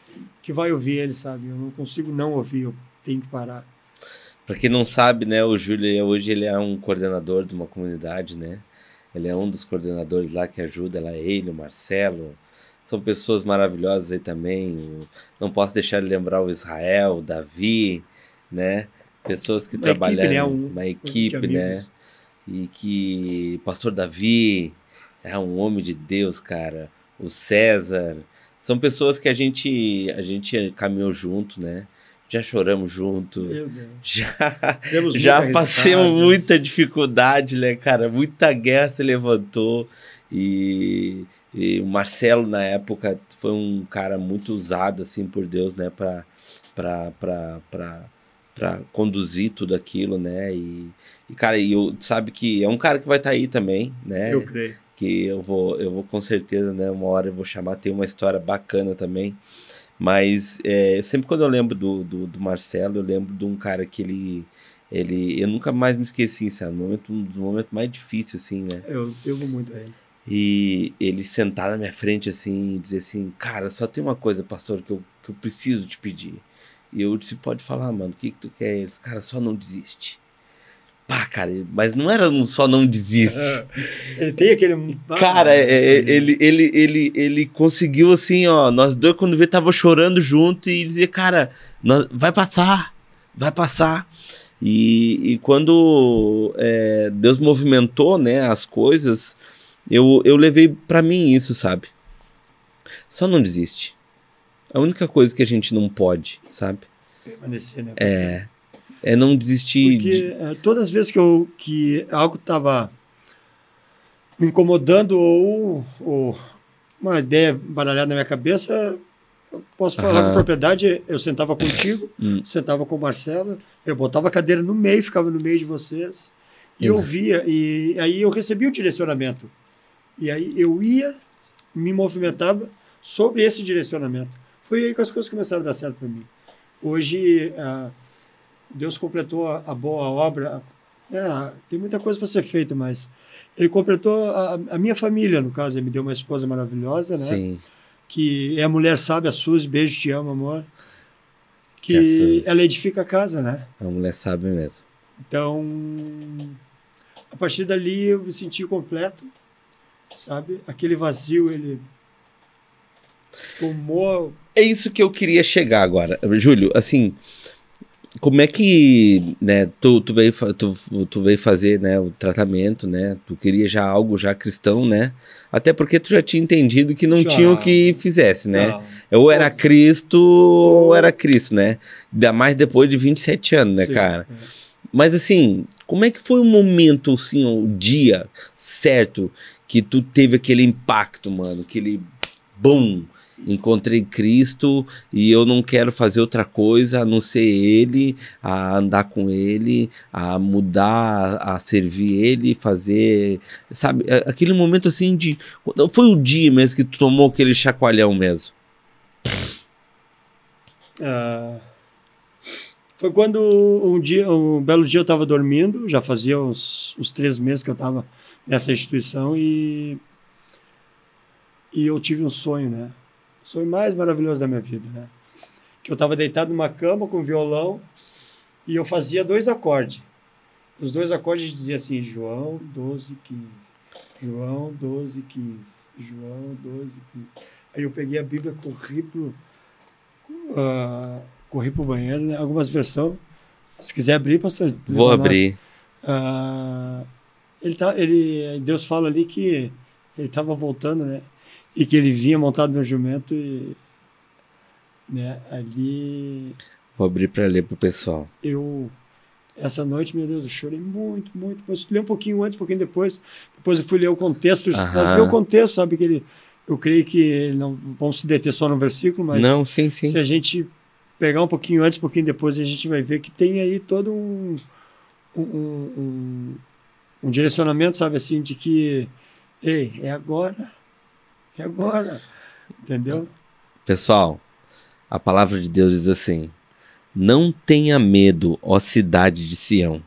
que vai ouvir eles, sabe? Eu não consigo não ouvir, eu tenho que parar. Para quem não sabe, né, o Júlio hoje ele é um coordenador de uma comunidade, né? Ele é um dos coordenadores lá que ajuda, lá ele, o Marcelo, são pessoas maravilhosas aí também. Não posso deixar de lembrar o Israel, o Davi, né? Pessoas que uma trabalham, né? equipe, né? um, uma equipe, né? E que pastor Davi é um homem de Deus, cara. O César, são pessoas que a gente a gente caminhou junto, né? já choramos junto. Meu Deus. Já, já passamos muita dificuldade, né, cara? Muita guerra se levantou. E, e o Marcelo, na época, foi um cara muito usado, assim, por Deus, né? Pra, pra, pra, pra, para conduzir tudo aquilo, né? E, e cara, e eu, sabe que é um cara que vai estar tá aí também, né? Eu creio. Que eu vou, eu vou com certeza, né? Uma hora eu vou chamar. Tem uma história bacana também mas é, sempre quando eu lembro do, do, do, Marcelo, eu lembro de um cara que ele. ele eu nunca mais me esqueci, assim, sabe? Um, momento, um dos momentos mais difíceis, assim, né? Eu devo muito a ele. E ele sentar na minha frente, assim, e dizer assim: Cara, só tem uma coisa, pastor, que eu, que eu preciso te pedir. E eu disse: Pode falar, mano, o que, que tu quer? disse: cara, só não desiste pá, cara, mas não era um só não desiste. ele tem aquele. Cara, né? é, é, ele, ele, ele, ele conseguiu assim, ó. Nós dois, quando vê, tava chorando junto e dizia, cara, nós, vai passar, vai passar. E, e quando é, Deus movimentou, né, as coisas, eu, eu levei para mim isso, sabe? Só não desiste. É a única coisa que a gente não pode, sabe? Permanecer, né? É. É não desistir. Porque de... Eh, todas as vezes que, eu, que algo estava me incomodando ou, ou, uma ideia baralhada na minha cabeça, eu posso falar com propriedade, eu sentava contigo, hum. sentava com o Marcelo, eu botava a cadeira no meio, ficava no meio de vocês, e eu via, e aí eu recebia o direcionamento. E aí eu ia, me movimentava sobre esse direcionamento. Foi aí que as coisas começaram a dar certo para mim. Hoje, uh, Deus completou a boa obra. É, tem muita coisa para ser feita, mas ele completou a, a, minha família, no caso. Ele me deu uma esposa maravilhosa, né? Sim. Que é a mulher sabe, a Suzy. Beijo, te amo, amor. Que, que ela edifica a casa, né? É a mulher sabe mesmo. Então, a partir dali eu me senti completo, sabe? Aquele vazio, ele tomou. É isso que eu queria chegar agora, Júlio. Assim, como é que, né, tu, tu, veio, tu, tu veio fazer, né, o tratamento, né, tu queria já algo já cristão, né, até porque tu já tinha entendido que não já. tinha o que fizesse, né, não. ou era Cristo ou era Cristo, né, ainda mais depois de 27 anos, né, Sim. cara. É. Mas assim, como é que foi o momento, assim, o dia certo que tu teve aquele impacto, mano, aquele boom, encontrei Cristo e eu não quero fazer outra coisa a não ser Ele, a andar com Ele, a mudar, a servir Ele, fazer, sabe, aquele momento assim de. Foi o dia mesmo que tu tomou aquele chacoalhão mesmo. Ah, foi quando um dia, um belo dia eu estava dormindo, já fazia uns, uns três meses que eu estava nessa instituição e e eu tive um sonho, né? sonho mais maravilhoso da minha vida, né? Que eu estava deitado numa cama com um violão e eu fazia dois acordes. Os dois acordes diziam assim: João 12, 15. João 12, 15. João 12, 15. Aí eu peguei a Bíblia, corri pro, uh, corri pro banheiro, né? algumas versões. Se quiser abrir, pastor. Vou abrir. Uh, ele tá, ele, Deus fala ali que ele estava voltando, né? e que ele vinha montado no jumento e. Né, ali. Vou abrir para ler pro pessoal. Eu. Essa noite, meu Deus, eu chorei muito, muito. Mas li um pouquinho antes, um pouquinho depois. Depois eu fui ler o contexto. Mas ler o contexto, sabe? Que ele, eu creio que não vamos se deter só no versículo, mas. Não, sim, sim. Se a gente pegar um pouquinho antes, um pouquinho depois, a gente vai ver que tem aí todo um, um, um, um direcionamento, sabe assim, de que, ei, é agora e agora? Entendeu? Pessoal, a palavra de Deus diz assim: Não tenha medo, ó cidade de Sião.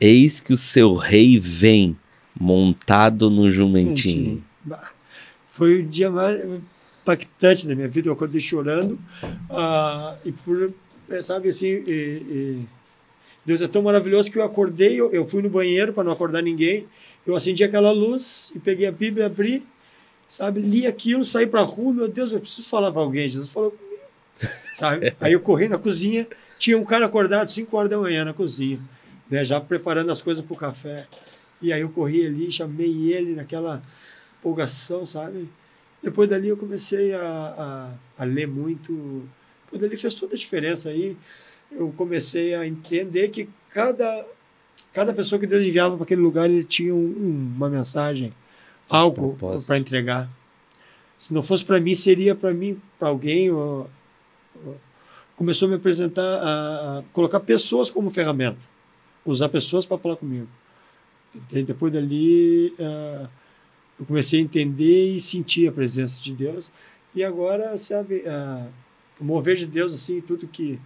Eis que o seu rei vem montado no jumentinho. Foi o dia mais impactante da minha vida. Eu acordei chorando ah e por, eh, sabe assim, e, e... Deus é tão maravilhoso que eu acordei, eu, eu fui no banheiro para não acordar ninguém, eu acendi aquela luz e peguei a Bíblia, abri sabe? Li aquilo, saí para a rua, meu Deus, eu preciso falar para alguém. Jesus falou comigo, sabe? Aí eu corri na cozinha, tinha um cara acordado 5 horas da manhã na cozinha, né? Já preparando as coisas para o café. E aí eu corri ali, chamei ele naquela empolgação, sabe? Depois dali eu comecei a, a, a ler muito. Depois dali fez toda a diferença aí. Eu comecei a entender que cada, cada pessoa que Deus enviava para aquele lugar, ele tinha um, uma mensagem algo para entregar. Se não fosse para mim, seria para mim, para alguém. Ou, ou, começou a me apresentar, a, a, colocar pessoas como ferramenta, usar pessoas para falar comigo. depois dali, uh, eu comecei a entender e sentir a presença de Deus. E agora, sabe, uh, o mover de Deus, assim, tudo que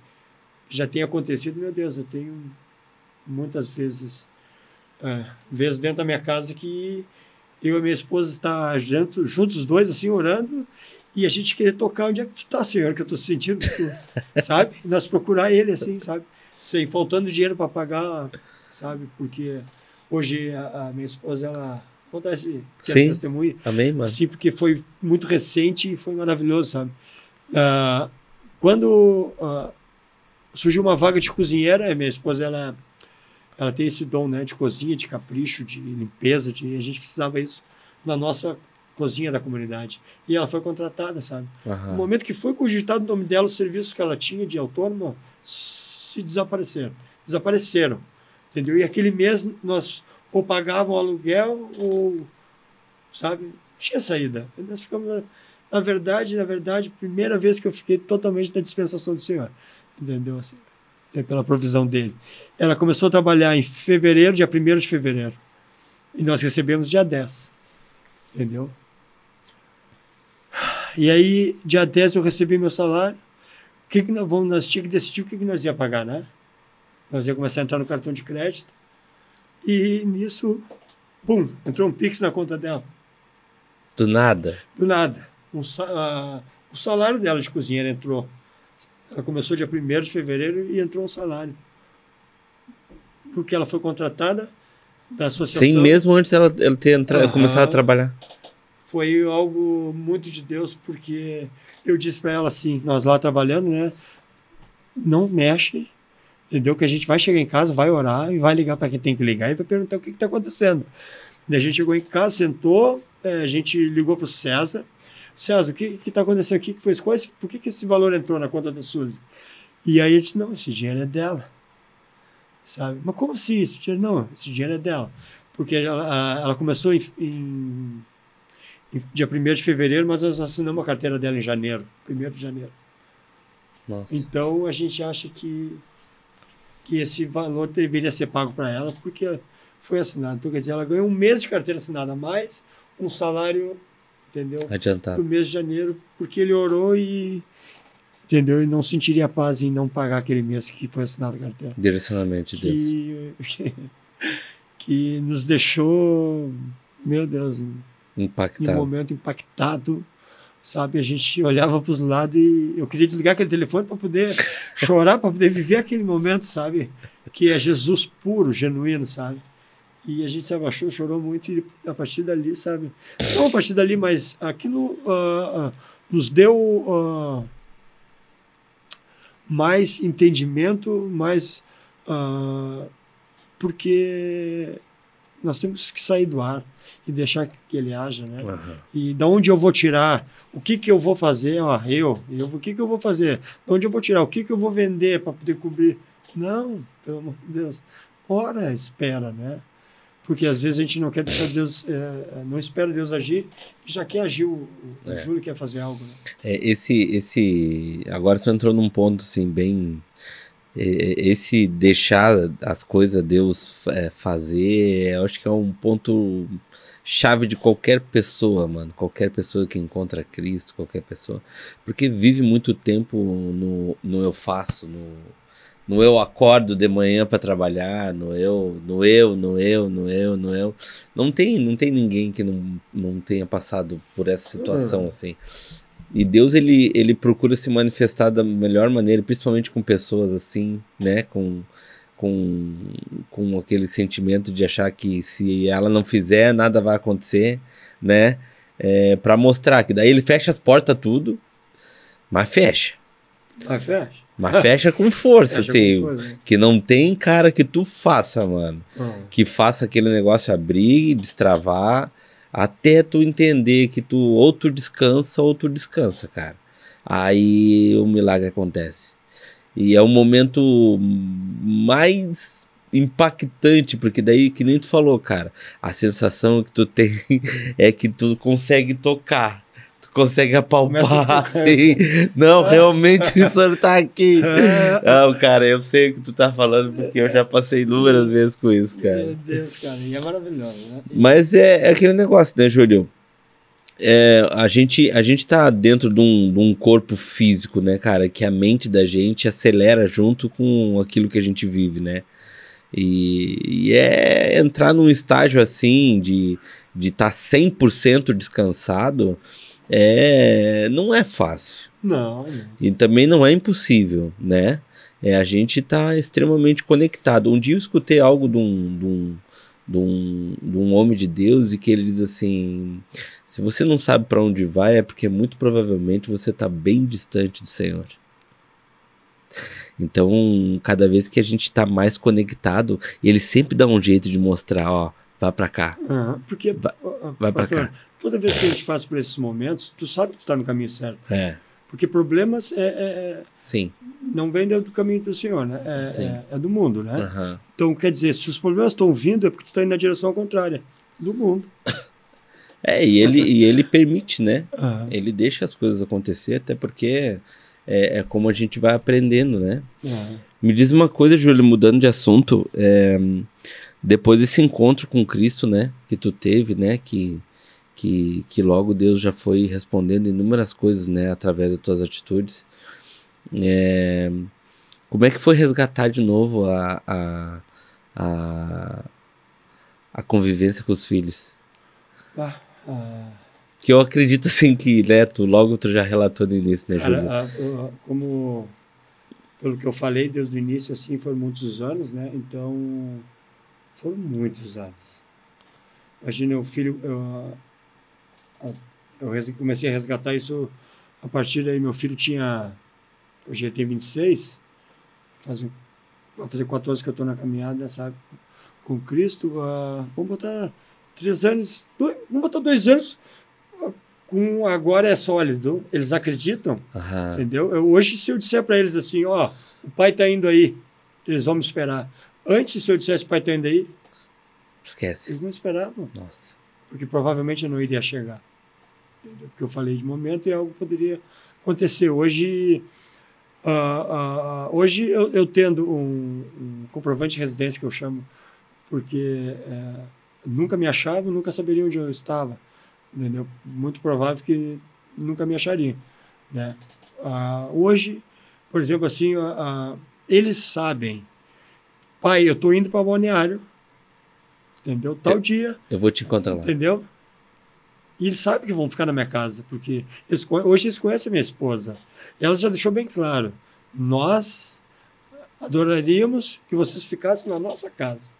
já tem acontecido, meu Deus, eu tenho muitas vezes, uh, vezes dentro da minha casa que eu e minha esposa está juntos juntos os dois, assim, orando, e a gente queria tocar onde é que tu tá, Senhor, que eu estou sentindo tu, sabe? E nós procurar ele, assim, sabe? Sem faltando dinheiro para pagar, sabe? Porque hoje a, a minha esposa, ela contar esse é Sim. Amém, mano. Sim, porque foi muito recente e foi maravilhoso, sabe? Uh, quando uh, surgiu uma vaga de cozinheira, minha esposa, ela ela tem esse dom né, de cozinha, de capricho, de limpeza, de, a gente precisava isso na nossa cozinha da comunidade. E ela foi contratada, sabe? Uhum. No momento que foi cogitado o nome dela, os serviços que ela tinha de autônomo se desapareceram. Desapareceram, entendeu? E aquele mês nós ou pagavam aluguel ou, sabe, não tinha saída. E nós ficamos, na, na verdade, na verdade, primeira vez que eu fiquei totalmente na dispensação do Senhor, entendeu? Assim, é, pela provisão dele. Ela começou a trabalhar em fevereiro, dia 1 de fevereiro. E nós recebemos dia 10. Entendeu? E aí, dia 10 eu recebi meu salário. O que, que nós vamos, nós tínhamos que decidir o que, que nós ia pagar, né? Nós ia começar a entrar no cartão de crédito. E nisso, pum, entrou um Pix na conta dela. Do nada? Do nada. Um, uh, o salário dela de cozinheira entrou ela começou dia 1 de fevereiro e entrou um salário. Porque ela foi contratada da associação. Sim, mesmo antes ela, ela ter entrado, uhum. começado a trabalhar. Foi algo muito de Deus, porque eu disse para ela assim, nós lá trabalhando, né? Não mexe, entendeu? Que a gente vai chegar em casa, vai orar e vai ligar para quem tem que ligar e vai perguntar o que está acontecendo. a gente chegou em casa, sentou, eh, a gente ligou para o César, César, o que está acontecendo aqui? Que foi, qual esse, por que, que esse valor entrou na conta da Suzy? E aí ele disse, não, esse dinheiro é dela. Sabe? Mas como assim? Esse dinheiro não, esse dinheiro é dela. Porque ela, ela começou em, em, em dia 1 de fevereiro, mas nós assinamos a carteira dela em janeiro, 1 de janeiro. Nossa. Então a gente acha que, que esse valor deveria ser pago para ela, porque foi assinado. Então, quer dizer, ela ganhou um mês de carteira assinada a mais, um salário entendeu? Adiantado. No mês de janeiro, porque ele orou e entendeu? E não sentiria paz em não pagar aquele mês que foi assinado a carteira. Direcionamento de Deus. que nos deixou, meu Deus, impactado. um momento impactado, sabe? A gente olhava para os lados e eu queria desligar aquele telefone para poder chorar, para poder viver aquele momento, sabe? Que é Jesus puro, genuíno, sabe? E a gente se abaixou, chorou muito, e a partir dali, sabe? Não a partir dali, mas aquilo uh, ah, uh, ah, nos deu uh, mais entendimento, mais. porque nós temos que sair do ar e deixar que ele haja, né? Uhum. E da onde eu vou tirar? O que que eu vou fazer? Ó, eu, eu, o que que eu vou fazer? De onde eu vou tirar? O que que eu vou vender para poder cobrir? Não, pelo amor de Deus. Ora, espera, né? porque às vezes a gente não quer deixar Deus, é, é, não espera Deus agir, já quer agir, o, o é. Júlio quer fazer algo. Né? É, esse, esse, agora tu entrou num ponto assim bem, é, é, esse deixar as coisas Deus fazer, eu acho que é um ponto chave de qualquer pessoa, mano, qualquer pessoa que encontra Cristo, qualquer pessoa, porque vive muito tempo no, no eu faço, no no eu acordo de manhã para trabalhar, no eu, no eu, no eu, no eu, no eu. Não tem, não tem ninguém que não, não tenha passado por essa situação uhum. assim. E Deus ele, ele procura se manifestar da melhor maneira, principalmente com pessoas assim, né, com com, com aquele sentimento de achar que se ela não fizer, nada vai acontecer, né? É, para mostrar que daí ele fecha as portas tudo, mas fecha. Mas fecha. Mas fecha com força, fecha assim. Com força. Que não tem cara que tu faça, mano. Hum. Que faça aquele negócio abrir, destravar, até tu entender que tu ou tu descansa ou tu descansa, cara. Aí o milagre acontece. E é o momento mais impactante, porque daí, que nem tu falou, cara, a sensação que tu tem é que tu consegue tocar consegue apalpar, assim. Não, é. realmente o senhor tá aqui. É. Não, cara, eu sei o que tu tá falando, porque eu já passei inúmeras vezes com isso, cara. Meu Deus, cara, e é maravilhoso, né? Mas é, é aquele negócio, né, Júlio? É, a gente a gente tá dentro de um, de um, corpo físico, né, cara? Que a mente da gente acelera junto com aquilo que a gente vive, né? E, e é entrar num estágio assim de estar de tá 100% descansado é, não é fácil. Não, E também não é impossível, né? É, a gente está extremamente conectado. Um dia eu escutei algo de um, de um, de um, de um, homem de Deus e que ele diz assim: se você não sabe para onde vai, é porque muito provavelmente você está bem distante do Senhor. Então, cada vez que a gente está mais conectado, ele sempre dá um jeito de mostrar, ó, vá para cá. Ah, porque Vá, vai para cá toda vez que a gente passa por esses momentos, tu sabe que tu está no caminho certo. É. Porque problemas é, é, é Sim. não vem do caminho do Senhor, né? É, é, é do mundo, né? Uhum. Então, quer dizer, se os problemas estão vindo, é porque tu está indo na direção contrária do mundo. É, e ele, e ele permite, né? Uhum. Ele deixa as coisas acontecer, até porque é, é como a gente vai aprendendo, né? Uhum. Me diz uma coisa, Júlio, mudando de assunto. depois desse encontro com Cristo, né? Que tu teve, né? Que que, que logo Deus já foi respondendo inúmeras coisas, né, através das tuas atitudes. É, como é que foi resgatar de novo a, a, a, a convivência com os filhos? Ah, ah, que eu acredito, assim, que, né, tu, logo tu já relatou no início, né, Júlio? Ah, ah, como, pelo que eu falei desde o início, assim, foram muitos anos, né, então, foram muitos anos. Imagina, o filho, eu, eu comecei a resgatar isso a partir daí. Meu filho tinha. Hoje ele tem 26, faz, vai fazer quatro anos que eu estou na caminhada, sabe? Com Cristo. Uh, vamos botar três anos, dois, vamos botar dois anos. Uh, com, agora é sólido, eles acreditam, uhum. entendeu? Eu, hoje, se eu disser para eles assim, ó, o pai está indo aí, eles vão me esperar. Antes, se eu dissesse pai está indo aí, esquece. Eles não esperavam. Nossa. Porque provavelmente eu não iria chegar que eu falei de momento e é algo poderia acontecer. Hoje, uh, uh, hoje eu, eu tendo um, um, comprovante de residência que eu chamo, porque uh, nunca me achava, nunca saberia onde eu estava. Entendeu? Muito provável que nunca me acharia. Né? Ah, hoje, por exemplo, assim, eles sabem. Pai, eu estou indo para Balneário, entendeu? Tal eu, dia. Eu vou te encontrar lá. Entendeu? E eles sabem que vão ficar na minha casa, porque eles, hoje eles conhecem a minha esposa. Ela já deixou bem claro: nós adoraríamos que vocês ficassem na nossa casa.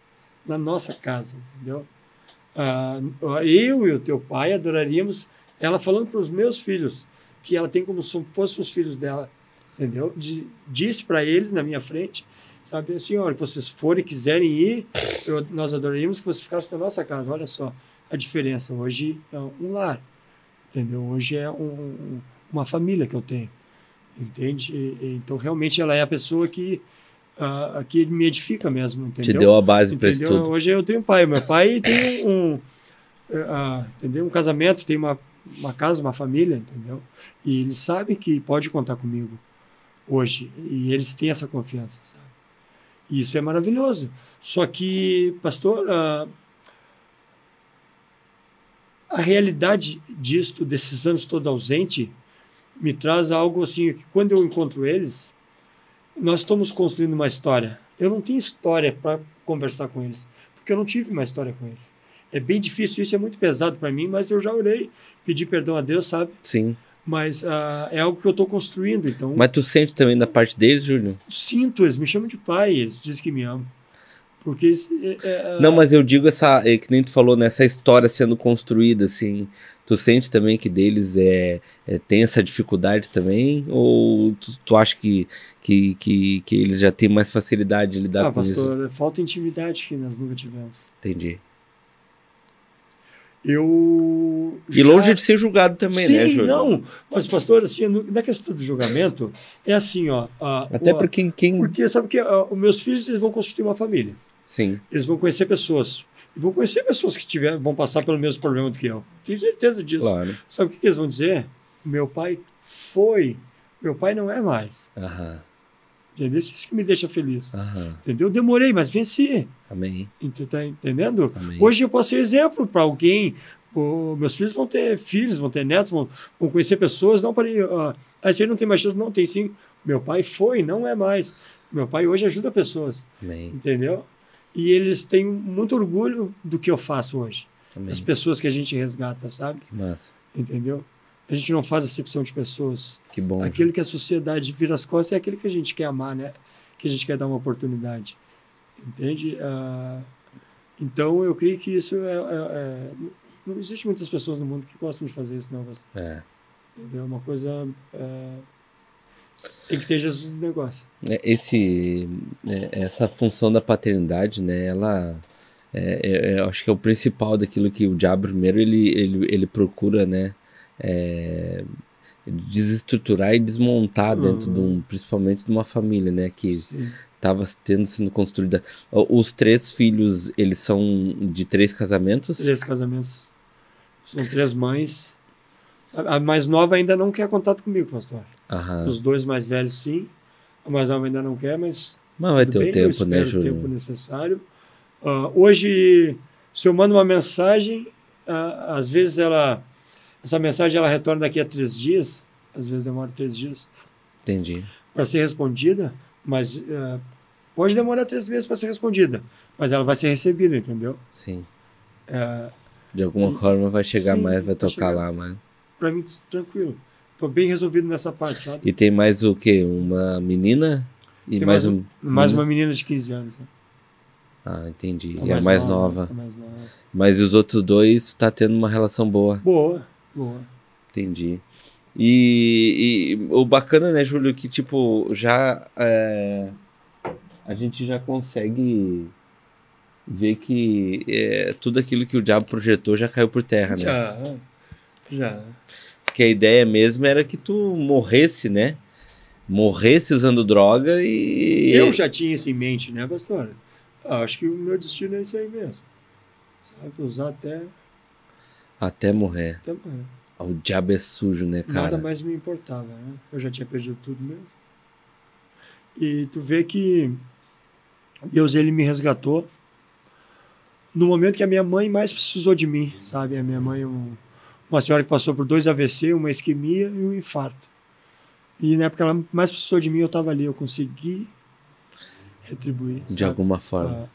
Na nossa casa, entendeu? Ah, eu e o teu pai adoraríamos, ela falando para os meus filhos, que ela tem como se fossem os filhos dela, entendeu? De, disse para eles na minha frente, sabe, senhor, que vocês forem, quiserem ir, eu, nós adoraríamos que vocês ficassem na nossa casa, olha só a diferença. Hoje é um lar, entendeu? Hoje é um, uma família que eu tenho, entende? E, então, realmente, ela é a pessoa que, uh, que me edifica mesmo, entendeu? Te deu a base para isso tudo. Hoje eu tenho pai. Meu pai tem um, uh, entendeu? um casamento, tem uma, uma casa, uma família, entendeu? E eles sabem que pode contar comigo hoje. E eles têm essa confiança, sabe? E isso é maravilhoso. Só que, pastor... Uh, a realidade disto, desses anos todo ausente, me traz algo assim, que quando eu encontro eles, nós estamos construindo uma história. Eu não tenho história para conversar com eles, porque eu não tive uma história com eles. É bem difícil isso, é muito pesado para mim, mas eu já orei, pedi perdão a Deus, sabe? Sim. Mas uh, é algo que eu estou construindo, então... Mas tu sente também da parte deles, Júlio? Sinto, eles me chamam de pai, eles dizem que me amam. Porque. É, é, não, mas eu digo essa. É, que nem tu falou, nessa né, história sendo construída, assim. Tu sente também que deles é, é, tem essa dificuldade também? Ou tu, tu acha que, que, que, que, eles já têm mais facilidade de lidar ah, com pastor, isso? É falta intimidade que nós nunca tivemos. Entendi. Eu. E já... longe de ser julgado também, né, Sim, né, Júlio? Não, mas, pastor, assim, na questão do julgamento, é assim, ó. A, Até o, porque quem. Porque sabe que a, os meus filhos eles vão constituir uma família. Sim. Eles vão conhecer pessoas. E vão conhecer pessoas que tiver, vão passar pelo mesmo problema do que eu. Tenho certeza disso. Claro. Sabe o que, eles vão dizer? Meu pai foi, meu pai não é mais. Aham. Entendeu? Isso que me deixa feliz. Entendeu? Eu demorei, mas venci. Amém. Tá entendendo? Amém. Hoje eu posso ser exemplo para alguém. Pô, meus filhos vão ter filhos, vão ter netos, vão, vão conhecer pessoas. Não, para ah, aí você não tem mais chance. Não, tem sim. Meu pai foi, não é mais. Meu pai hoje ajuda pessoas. Amém. Entendeu? e eles têm muito orgulho do que eu faço hoje. Também. As pessoas que a gente resgata, sabe? Massa. Entendeu? A gente não faz acepção de pessoas. Que bom. Aquilo gente. que a sociedade vira as costas é aquilo que a gente quer amar, né? Que a gente quer dar uma oportunidade. Entende? Uh, então, eu creio que isso é, é, é, Não existe muitas pessoas no mundo que gostam de fazer isso, não. Mas, é. Entendeu? É uma coisa. É, tem que ter Jesus no negócio. É, esse, é, essa função da paternidade, né? Ela é, é, é acho que é o principal daquilo que o diabo primeiro ele, ele, ele procura, né? É, desestruturar e desmontar uhum. dentro de um, uhum. principalmente de uma família, né? Que estava tendo sendo construída. Os três filhos, eles são de três casamentos? Três casamentos. São três mães. A mais nova ainda não quer contato comigo, pastor. Aham. Os dois mais velhos, sim. A mais nova ainda não quer, mas. Mas vai ter bem, o tempo, né, Júlio? o tempo necessário. Uh, hoje, se eu mando uma mensagem, uh, às vezes ela. Essa mensagem ela retorna daqui a três dias, às vezes demora três dias. Entendi. Para ser respondida, mas uh, pode demorar três meses para ser respondida, mas ela vai ser recebida, entendeu? Sim. É, De alguma e, forma vai chegar sim, mais, vai, vai tocar chegar. lá mais. Né? para mim, tranquilo. Tô bem resolvido nessa parte, sabe? E tem mais o quê? Uma menina? E tem mais, mais um. Mais uma menina de 15 anos. Né? Ah, entendi. É, mais, mais nova. nova. mais nova. Mas os outros dois tá tendo uma relação boa. Boa, boa. Entendi. E, e o bacana, né, Júlio, que tipo, já é, a gente já consegue ver que é, tudo aquilo que o diabo projetou já caiu por terra, né? Já. É. Já. Porque a ideia mesmo era que tu morresse, né? Morresse usando droga e. Eu já tinha isso em mente, né, pastor? Acho que o meu destino é isso aí mesmo. Sabe? Usar até. Até morrer. Até morrer. O diabo é sujo, né, cara? Nada mais me importava, né? Eu já tinha perdido tudo mesmo. E tu vê que Deus, ele me resgatou no momento que a minha mãe mais precisou de mim, sabe? A minha mãe, é um, uma senhora que passou por dois AVC, uma isquemia e um infarto. E na época ela mais precisou de mim, eu estava ali, eu consegui retribuir. De sabe? alguma forma. Ah,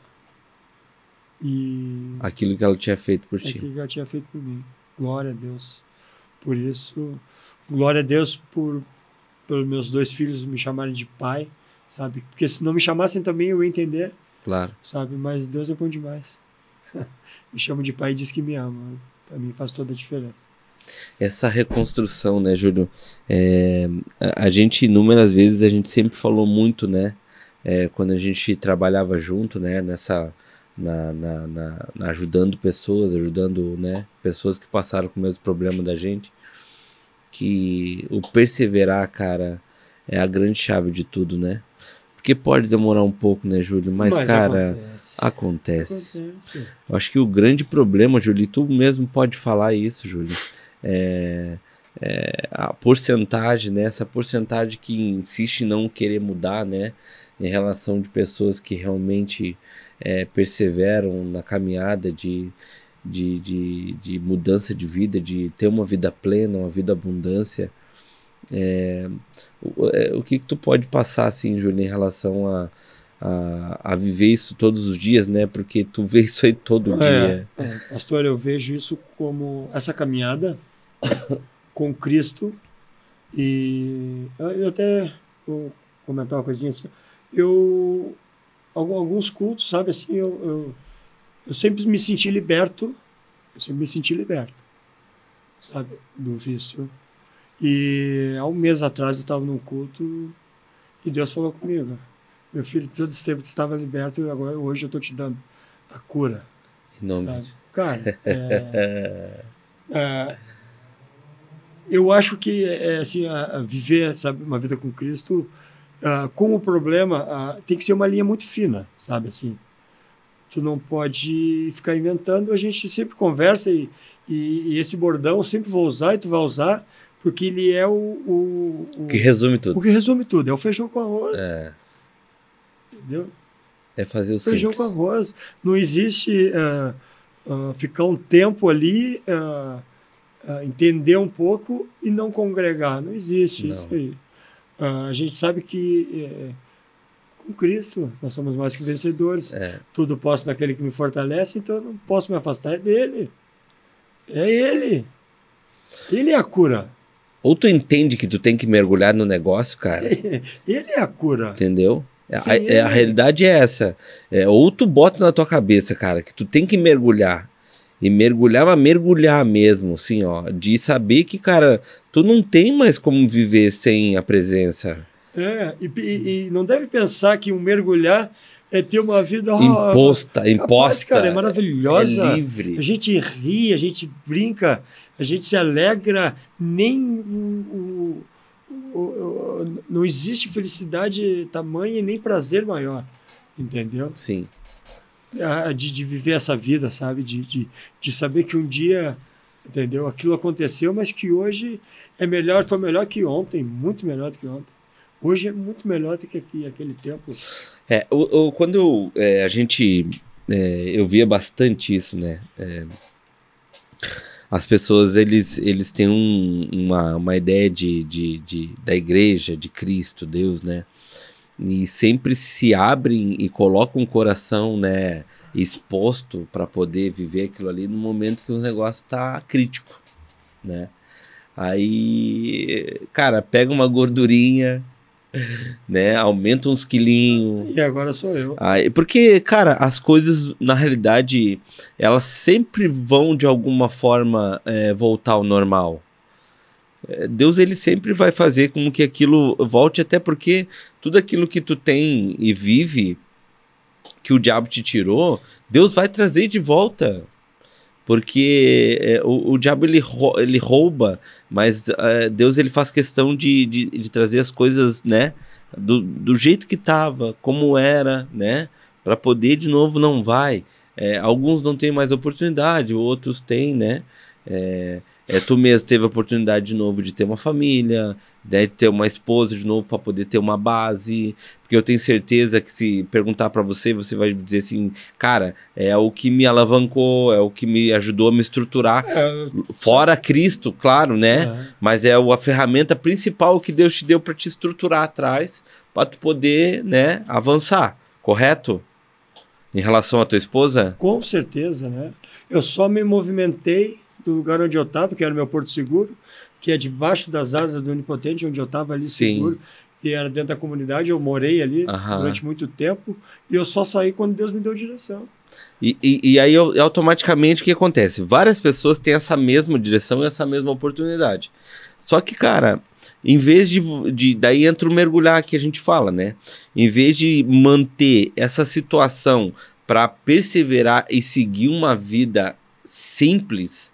e aquilo que ela tinha feito por aquilo é ti. Aquilo que ela tinha feito por mim. Glória a Deus. Por isso, glória a Deus por pelos meus dois filhos me chamarem de pai, sabe? Porque se não me chamassem também eu ia entender. Claro. Sabe, mas Deus é bom demais. me chama de pai e diz que me ama para mim faz toda a diferença. Essa reconstrução, né, Júlio? É, a, gente, inúmeras vezes, a gente sempre falou muito, né? É, quando a gente trabalhava junto, né? Nessa, na, na, na, ajudando pessoas, ajudando né, pessoas que passaram com o mesmo problema da gente. Que o perseverar, cara, é a grande chave de tudo, né? Porque pode demorar um pouco, né, Júlio? Mas, Mas cara, acontece. acontece. Eu acho que o grande problema, Júlio, e tu mesmo pode falar isso, Júlio, é, é a porcentagem, né? Essa porcentagem que insiste em não querer mudar, né? Em relação de pessoas que realmente é, perseveram na caminhada de, de, de, de mudança de vida, de ter uma vida plena, uma vida abundância é, o, é, o que, que tu pode passar, assim, Júlio, em relação a, a, a, viver isso todos os dias, né? Porque tu vê isso aí todo é, dia. É, pastor, eu vejo isso como essa caminhada com Cristo e eu até vou comentar uma coisinha assim. Eu alguns cultos, sabe assim, eu, eu, eu sempre me senti liberto, eu sempre me senti liberto, sabe, do vício. E há um mês atrás eu estava num culto e Deus falou comigo: Meu filho, todo esse tempo você estava liberto e agora, hoje eu estou te dando a cura. Em nome sabe? Cara, é, é, eu acho que é, assim, a, a viver sabe, uma vida com Cristo a, ah, com o problema ah, tem que ser uma linha muito fina, sabe? assim Tu não pode ficar inventando. A gente sempre conversa e, e, e esse bordão eu sempre vou usar e tu vai usar porque ele é o. O, o que resume tudo. O que resume tudo. É o feijão com arroz. É. Entendeu? É fazer o Feijão simples. com arroz. Não existe uh, uh, ficar um tempo ali, uh, entender um pouco e não congregar. Não existe não. isso aí. a gente sabe que com Cristo nós somos mais que vencedores. É. Tudo posso naquele que me fortalece, então eu não posso me afastar dele. É ele. Ele é a cura. Ou tu entende que tu tem que mergulhar no negócio, cara. Ele é a cura. Entendeu? É, Sim, a, ele... É, a, realidade é essa. É, ou tu bota na tua cabeça, cara, que tu tem que mergulhar. E mergulhar, mas é mergulhar mesmo, assim, ó. De saber que, cara, tu não tem mais como viver sem a presença. É, e, e, e não deve pensar que um mergulhar é ter uma vida imposta, imposta. Capaz, cara, é maravilhosa. É livre. A gente ri, a gente brinca, a gente se alegra, nem o, o, o, não existe felicidade tamanha e nem prazer maior, entendeu? Sim. De, de viver essa vida, sabe? De, de, de saber que um dia, entendeu? Aquilo aconteceu, mas que hoje é melhor, foi melhor que ontem, muito melhor do que ontem. Hoje é muito melhor do que aqui, aquele tempo. É, o, o quando é, a gente. É, eu via bastante isso, né? É, as pessoas eles, eles têm um, uma, uma ideia de, de, de, da igreja, de Cristo, Deus, né? E sempre se abrem e colocam o coração, né, exposto para poder viver aquilo ali no momento que o negócio tá crítico, né? Aí, cara, pega uma gordurinha, né? Aumenta uns quilinhos. E agora sou eu. Aí, ah, porque, cara, as coisas, na realidade, elas sempre vão de alguma forma é, voltar ao normal. É, Deus ele sempre vai fazer como que aquilo volte, até porque tudo aquilo que tu tem e vive, que o diabo te tirou, Deus vai trazer de volta porque é, o, o diabo ele, rou ele rouba, mas é, Deus ele faz questão de, de, de, trazer as coisas, né, do, do jeito que estava, como era, né, para poder de novo não vai. É, alguns não têm mais oportunidade, outros têm, né, é, é, tu mesmo teve a oportunidade de novo de ter uma família, né, de ter uma esposa de novo para poder ter uma base. Porque eu tenho certeza que se perguntar para você, você vai dizer assim, cara, é o que me alavancou, é o que me ajudou a me estruturar. É, Fora sim. Cristo, claro, né? Uhum. Mas é a ferramenta principal que Deus te deu para te estruturar atrás, para tu poder, né, avançar, correto? Em relação à tua esposa? Com certeza, né? Eu só me movimentei do lugar onde eu estava, que era o meu porto seguro, que é debaixo das asas do Onipotente, onde eu estava ali Sim. seguro, que era dentro da comunidade, eu morei ali durante muito tempo, e eu só saí quando Deus me deu direção. E, e, e, aí, automaticamente, o que acontece? Várias pessoas têm essa mesma direção e essa mesma oportunidade. Só que, cara, em vez de, de. Daí entra o mergulhar que a gente fala, né? Em vez de manter essa situação para perseverar e seguir uma vida simples,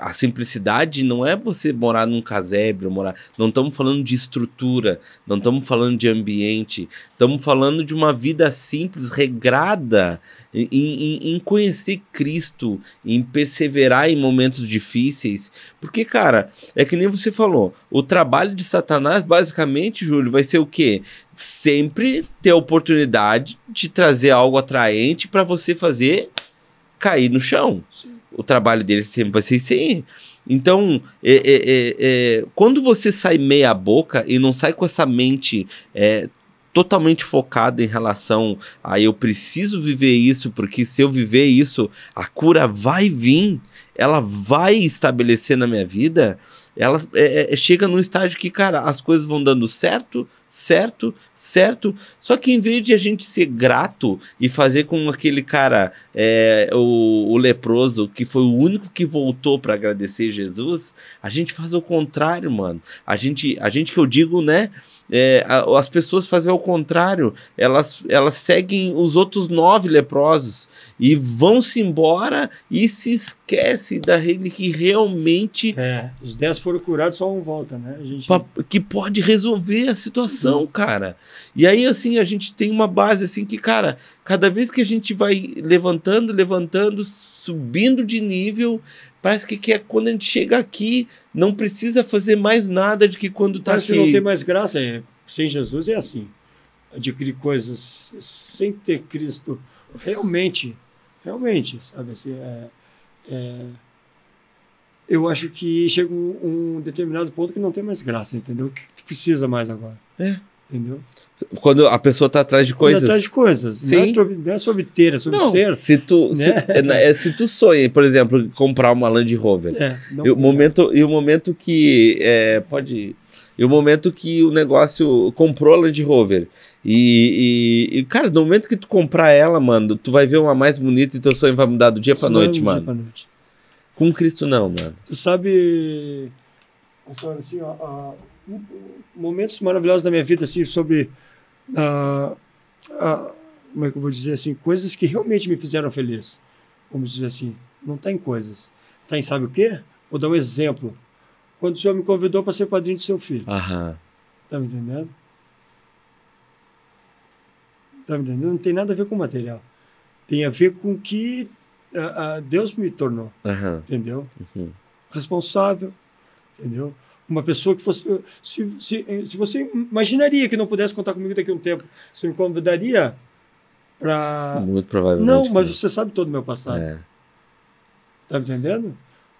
a simplicidade não é você morar num casebre, morar. Não estamos falando de estrutura, não estamos falando de ambiente, estamos falando de uma vida simples, regrada, em, em, em, conhecer Cristo, em perseverar em momentos difíceis. Porque, cara, é que nem você falou, o trabalho de Satanás, basicamente, Júlio, vai ser o quê? Sempre ter a oportunidade de trazer algo atraente para você fazer cair no chão. Sim o trabalho dele sempre vai ser isso aí. Então, é, é, é, é, quando você sai meia boca e não sai com essa mente é, totalmente focada em relação a eu preciso viver isso, porque se eu viver isso, a cura vai vir, ela vai estabelecer na minha vida ela é, é, é, chega num estágio que, cara, as coisas vão dando certo, certo, certo. Só que em vez de a gente ser grato e fazer com aquele cara, é, o, o leproso, que foi o único que voltou para agradecer Jesus, a gente faz o contrário, mano. A gente, a gente que eu digo, né? É, a, as pessoas fazem ao contrário, elas, elas seguem os outros nove leprosos e vão-se embora e se esquece da rede que realmente. É, os dez foram curados, só um volta, né? Gente... Que pode resolver a situação, cara. E aí, assim, a gente tem uma base assim que, cara, cada vez que a gente vai levantando, levantando, subindo de nível. Parece que, que é quando a gente chega aqui, não precisa fazer mais nada de que quando está aqui. Que não tem mais graça. É, sem Jesus é assim. Adquirir coisas sem ter Cristo. Realmente, realmente, sabe assim, é, é, eu acho que chega um, um, determinado ponto que não tem mais graça, entendeu? O que tu precisa mais agora? É. Entendeu? Quando a pessoa tá atrás de é coisas. Atrás de coisas. Sim. Não, é, não é sobre ter, é sobre não, ser. Se tu, né? se, é, é, se tu sonha, por exemplo, comprar uma Land Rover. É, e, o momento, e o momento que. É, pode. E o momento que o negócio comprou a Land Rover. E, e, e, cara, no momento que tu comprar ela, mano, tu vai ver uma mais bonita e teu sonho vai mudar do dia para noite, mano. Dia pra noite. Com Cristo não, mano. Tu sabe. Assim, ó, ó momentos maravilhosos da minha vida, assim, sobre. Uh, uh, como é que eu vou dizer assim? Coisas que realmente me fizeram feliz. Vamos dizer assim, não está em coisas. Está em sabe o quê? Vou dar um exemplo. Quando o senhor me convidou para ser padrinho do seu filho. Aham. Tá me entendendo? Tá me entendendo? Não tem nada a ver com o material. Tem a ver com o que uh, Deus me tornou. Entendeu? Uhum. Responsável, entendeu? uma pessoa que fosse. Se, se, se você imaginaria que não pudesse contar comigo daqui a um tempo, você me convidaria para. Muito provavelmente. Não, mas você sabe todo o meu passado. É. Tá me entendendo?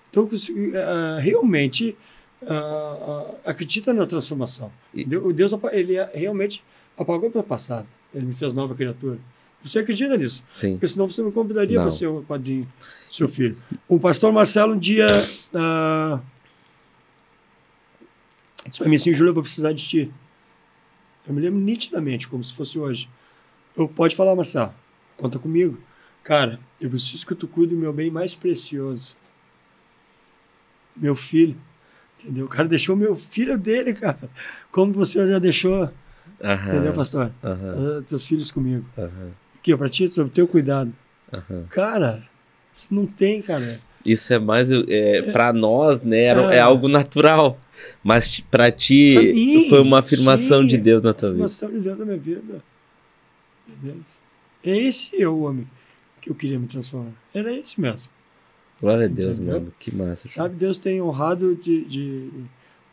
Então, eh, eh, realmente, ah, ah, acredita na transformação. E... Deus, ele realmente apagou meu passado. Ele me fez nova criatura. Você acredita nisso? Sim. Porque senão você não convidaria para você, o padrinho, seu filho. O pastor Marcelo, um dia, uh, disse para mim assim, Júlio, eu vou precisar de ti. Eu me lembro nitidamente, como se fosse hoje. Eu pode falar, Marcelo, conta comigo. Cara, eu preciso que tu cuide do meu bem mais precioso. Meu filho. Entendeu? O cara deixou meu filho dele, cara. Como você já deixou. Entendeu, pastor? Uhum. Uh, teus filhos comigo. Uhum. Aqui, pra ti, sobre teu cuidado. Cara, isso não tem, cara. Isso é mais. É, é para nós, né? É, é algo natural. Mas para ti mim, foi uma afirmação sim, de Deus na tua vida. Afirmação de Deus na minha vida. É Esse é o homem que eu queria me transformar. Era esse mesmo. Glória a Deus, mano. Que massa. Cara. Sabe, Deus tem honrado de, de, de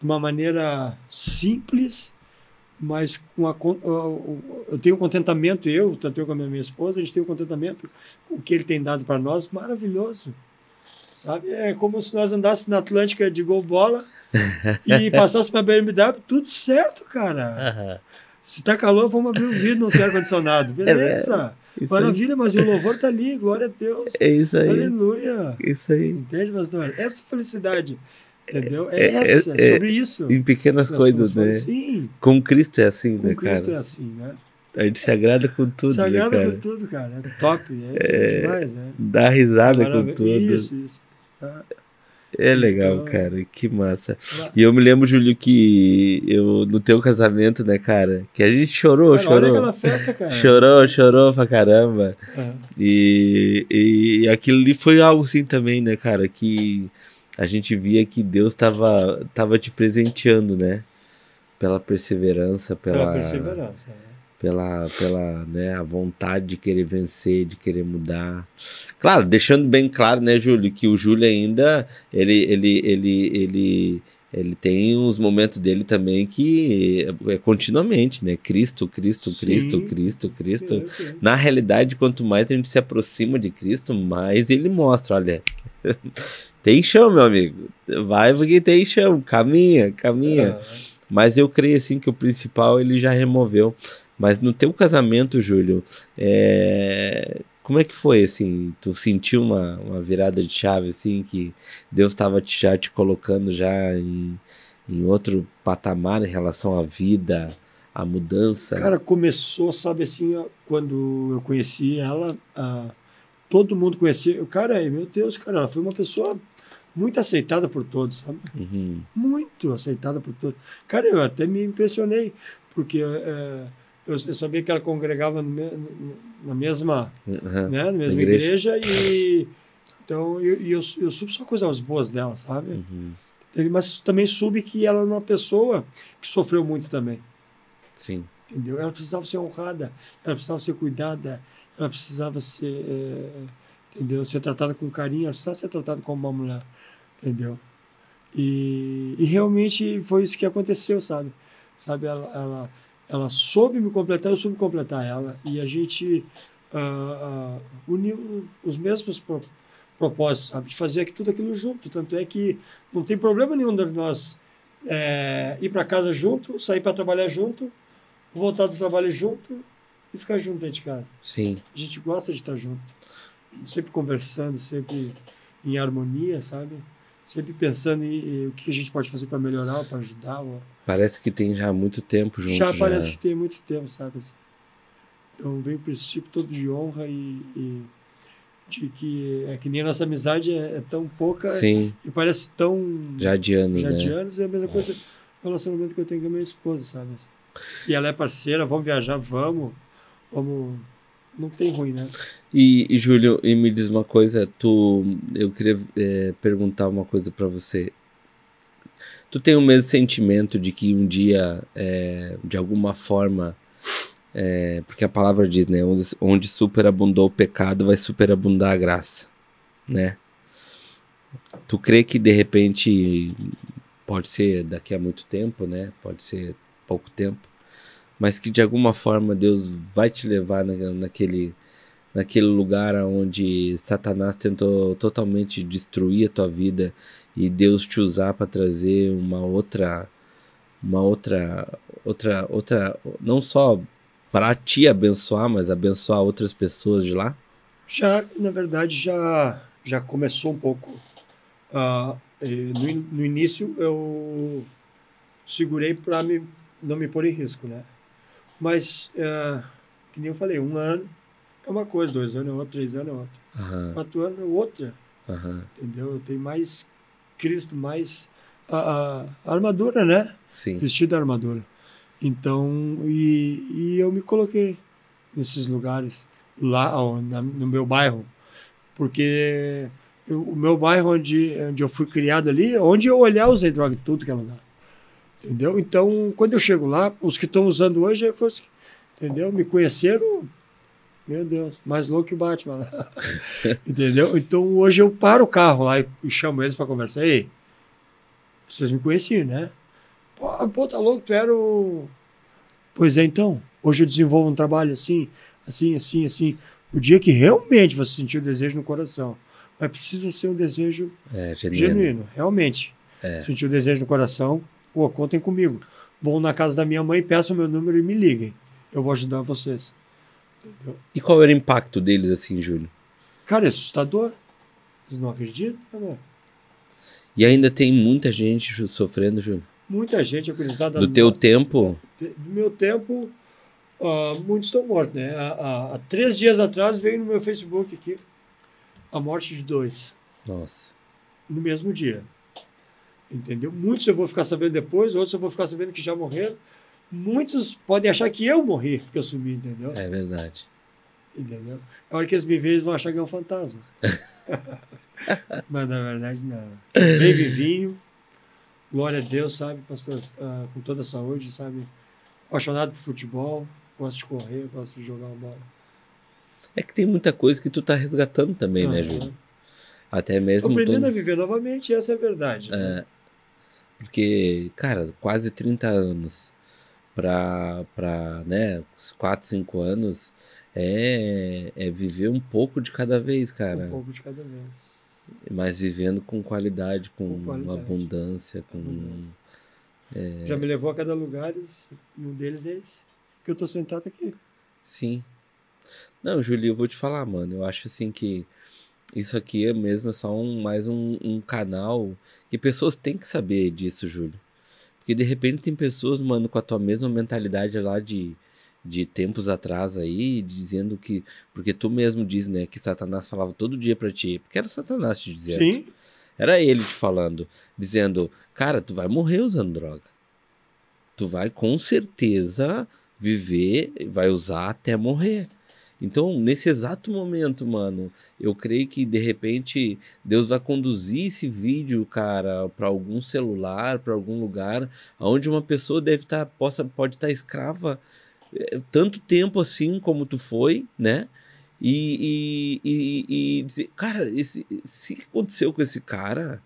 uma maneira simples, mas com a, eu tenho contentamento, eu, tanto eu como a minha esposa, a gente tem um contentamento com o que ele tem dado para nós maravilhoso sabe? É como se nós andássemos na Atlântica de gol bola e passássemos para a BMW, tudo certo, cara. Uhum. Se tá calor, vamos abrir o vidro, não tem ar-condicionado. É Beleza. É, Maravilha, mas o louvor tá ali, glória a Deus. É isso aí. Aleluia. Isso aí. Entende, pastor? Essa felicidade. É, entendeu? É, é, é essa, é, sobre isso. Em pequenas coisas, né? Sim. Com Cristo é assim, com né, cara? Com Cristo é assim, né? A gente se agrada com tudo, se né, agrada com tudo, cara. É top, é, é demais, né? Dá risada com tudo. Isso, isso. É legal, então... cara, que massa. E eu me lembro, Júlio, que eu no teu casamento, né, cara, que a gente chorou, cara, chorou. Olha aquela festa, cara. chorou, chorou pra caramba. É. E, e aquilo ali foi algo assim também, né, cara, que a gente via que Deus estava tava te presenteando, né? Pela perseverança, pela. Pela perseverança, né? pela, pela né, a vontade de querer vencer, de querer mudar. Claro, deixando bem claro, né, Júlio, que o Júlio ainda ele ele ele ele ele tem uns momentos dele também que é, é continuamente, né? Cristo, Cristo, Cristo, Cristo, Cristo. Na realidade, quanto mais a gente se aproxima de Cristo, mais ele mostra, olha. tem chão, meu amigo. Vai porque tem chão. Caminha, caminha. Ah. Mas eu creio assim que o principal ele já removeu. Mas no teu casamento, Júlio, é... como é que foi, assim? Tu sentiu uma, uma virada de chave, assim, que Deus estava já te colocando já em, em outro patamar em relação à vida, à mudança? Cara, começou, sabe, assim, quando eu conheci ela, a... todo mundo conhecia. Cara, meu Deus, cara, ela foi uma pessoa muito aceitada por todos, sabe? Uhum. Muito aceitada por todos. Cara, eu até me impressionei, porque... É eu, eu sabia que ela congregava no, na mesma, uhum. né, na mesma igreja. igreja. e então eu, eu, eu soube só coisas boas dela, sabe? Uhum. mas também soube que ela era uma pessoa que sofreu muito também. Sim. Entendeu? Ela precisava ser honrada, ela precisava ser cuidada, ela precisava ser, é, entendeu? Ser tratada com carinho, ela precisava ser tratada como uma mulher, entendeu? E, e realmente foi isso que aconteceu, sabe? Sabe, ela, ela ela soube me completar, eu soube completar ela. E a gente uh, uh, uniu os mesmos pro, propósitos, sabe? De fazer tudo aquilo junto. Tanto é que não tem problema nenhum de nós é, ir para casa junto, sair para trabalhar junto, voltar do trabalho junto e ficar junto dentro de casa. Sim. A gente gosta de estar junto. Sempre conversando, sempre em harmonia, sabe? Sempre pensando em, em o que a gente pode fazer para melhorar, para ajudar, ou Parece que tem já muito tempo junto. Já, já. parece que tem muito tempo, sabe? Então vem esse princípio todo de honra e, e de que é que nem a nossa amizade é, é tão pouca Sim. e parece tão. Já de anos. Já né? de anos, é a mesma é. coisa o relacionamento que eu tenho com a minha esposa, sabe? E ela é parceira, vamos viajar, vamos. Vamos. Não tem ruim, né? E, e Júlio, e me diz uma coisa, tu. Eu queria é, perguntar uma coisa para você. Tu tem o mesmo sentimento de que um dia, é, de alguma forma, é, porque a palavra diz, né? Onde, onde superabundou o pecado, vai superabundar a graça, né? Tu crê que de repente, pode ser daqui a muito tempo, né? Pode ser pouco tempo, mas que de alguma forma Deus vai te levar na, naquele naquele lugar onde Satanás tentou totalmente destruir a tua vida e Deus te usar para trazer uma outra uma outra outra outra não só para te abençoar, mas abençoar outras pessoas de lá? Já, na verdade, já já começou um pouco. Uh, no, no início eu segurei para não me pôr em risco, né? Mas, uh, que nem eu falei, um ano é uma coisa, dois anos é outra, três anos é outra, uhum. quatro anos é outra. Uhum. Entendeu? Eu tenho mais Cristo, mais a, a armadura, né? Sim. Vestido de armadura. Então, e, e eu me coloquei nesses lugares lá ó, na, no meu bairro, porque eu, o meu bairro onde, onde eu fui criado ali, é onde eu olhar, usei droga e tudo que é lugar. Entendeu? Então, quando eu chego lá, os que estão usando hoje, eu, assim, entendeu? Me conheceram meu Deus, mais louco que o Batman né? lá. Entendeu? Então hoje eu paro o carro lá e, chamo eles para conversar. Ei, vocês me conheciam, né? Pô, pô, tá louco, tu era o. Pois é, então. Hoje eu desenvolvo um trabalho assim, assim, assim, assim. O dia que realmente você sentir o desejo no coração. Mas precisa ser um desejo é, genuíno. genuíno. realmente. É. Sentir o desejo no coração, pô, contem comigo. Vão na casa da minha mãe, peçam meu número e me liguem. Eu vou ajudar vocês. Entendeu? E qual era o impacto deles, assim, Júlio? Cara, é assustador. Eles não acreditam, cara. Né? E ainda tem muita gente sofrendo, Júlio. Muita gente acusada. Do teu tempo? Do meu tempo, uh, muitos estão mortos, né? Há, há, três dias atrás veio no meu Facebook aqui a morte de dois. Nossa. No mesmo dia. Entendeu? Muitos eu vou ficar sabendo depois, outros eu vou ficar sabendo que já morreram muitos podem achar que eu morri porque eu subi, entendeu? É verdade. Entendeu? A é hora que eles me veem, eles vão achar que é um fantasma. Mas na verdade, não. Bem vivinho, glória a Deus, sabe? Pastor, uh, com toda a saúde, sabe? Apaixonado por futebol, gosto de correr, gosto de jogar uma bola. É que tem muita coisa que tu tá resgatando também, ah, né, Júlio? É. Até mesmo. Aprendendo a viver novamente, essa é a verdade. Né? É. Né? Porque, cara, quase 30 anos para né, quatro, 4, 5 anos é, é viver um pouco de cada vez, cara. Um pouco de cada vez. Mas vivendo com qualidade, com, com qualidade. abundância, com. Abundância. É... Já me levou a cada lugar e um deles é esse. Que eu tô sentado aqui. Sim. Não, Julio, eu vou te falar, mano. Eu acho assim que isso aqui é mesmo só um, mais um, um canal que pessoas têm que saber disso, Júlio. Porque de repente tem pessoas, mano, com a tua mesma mentalidade lá de, de tempos atrás aí, dizendo que. Porque tu mesmo diz, né, que Satanás falava todo dia para ti. Porque era Satanás te dizendo. Sim. Era ele te falando, dizendo, cara, tu vai morrer usando droga. Tu vai com certeza viver, vai usar até morrer. Então, nesse exato momento, mano, eu creio que de repente Deus vai conduzir esse vídeo, cara, para algum celular, para algum lugar, onde uma pessoa deve estar, tá, possa, pode estar tá escrava eh, tanto tempo assim como tu foi, né? E, e, e, e dizer, cara, esse, se aconteceu com esse cara,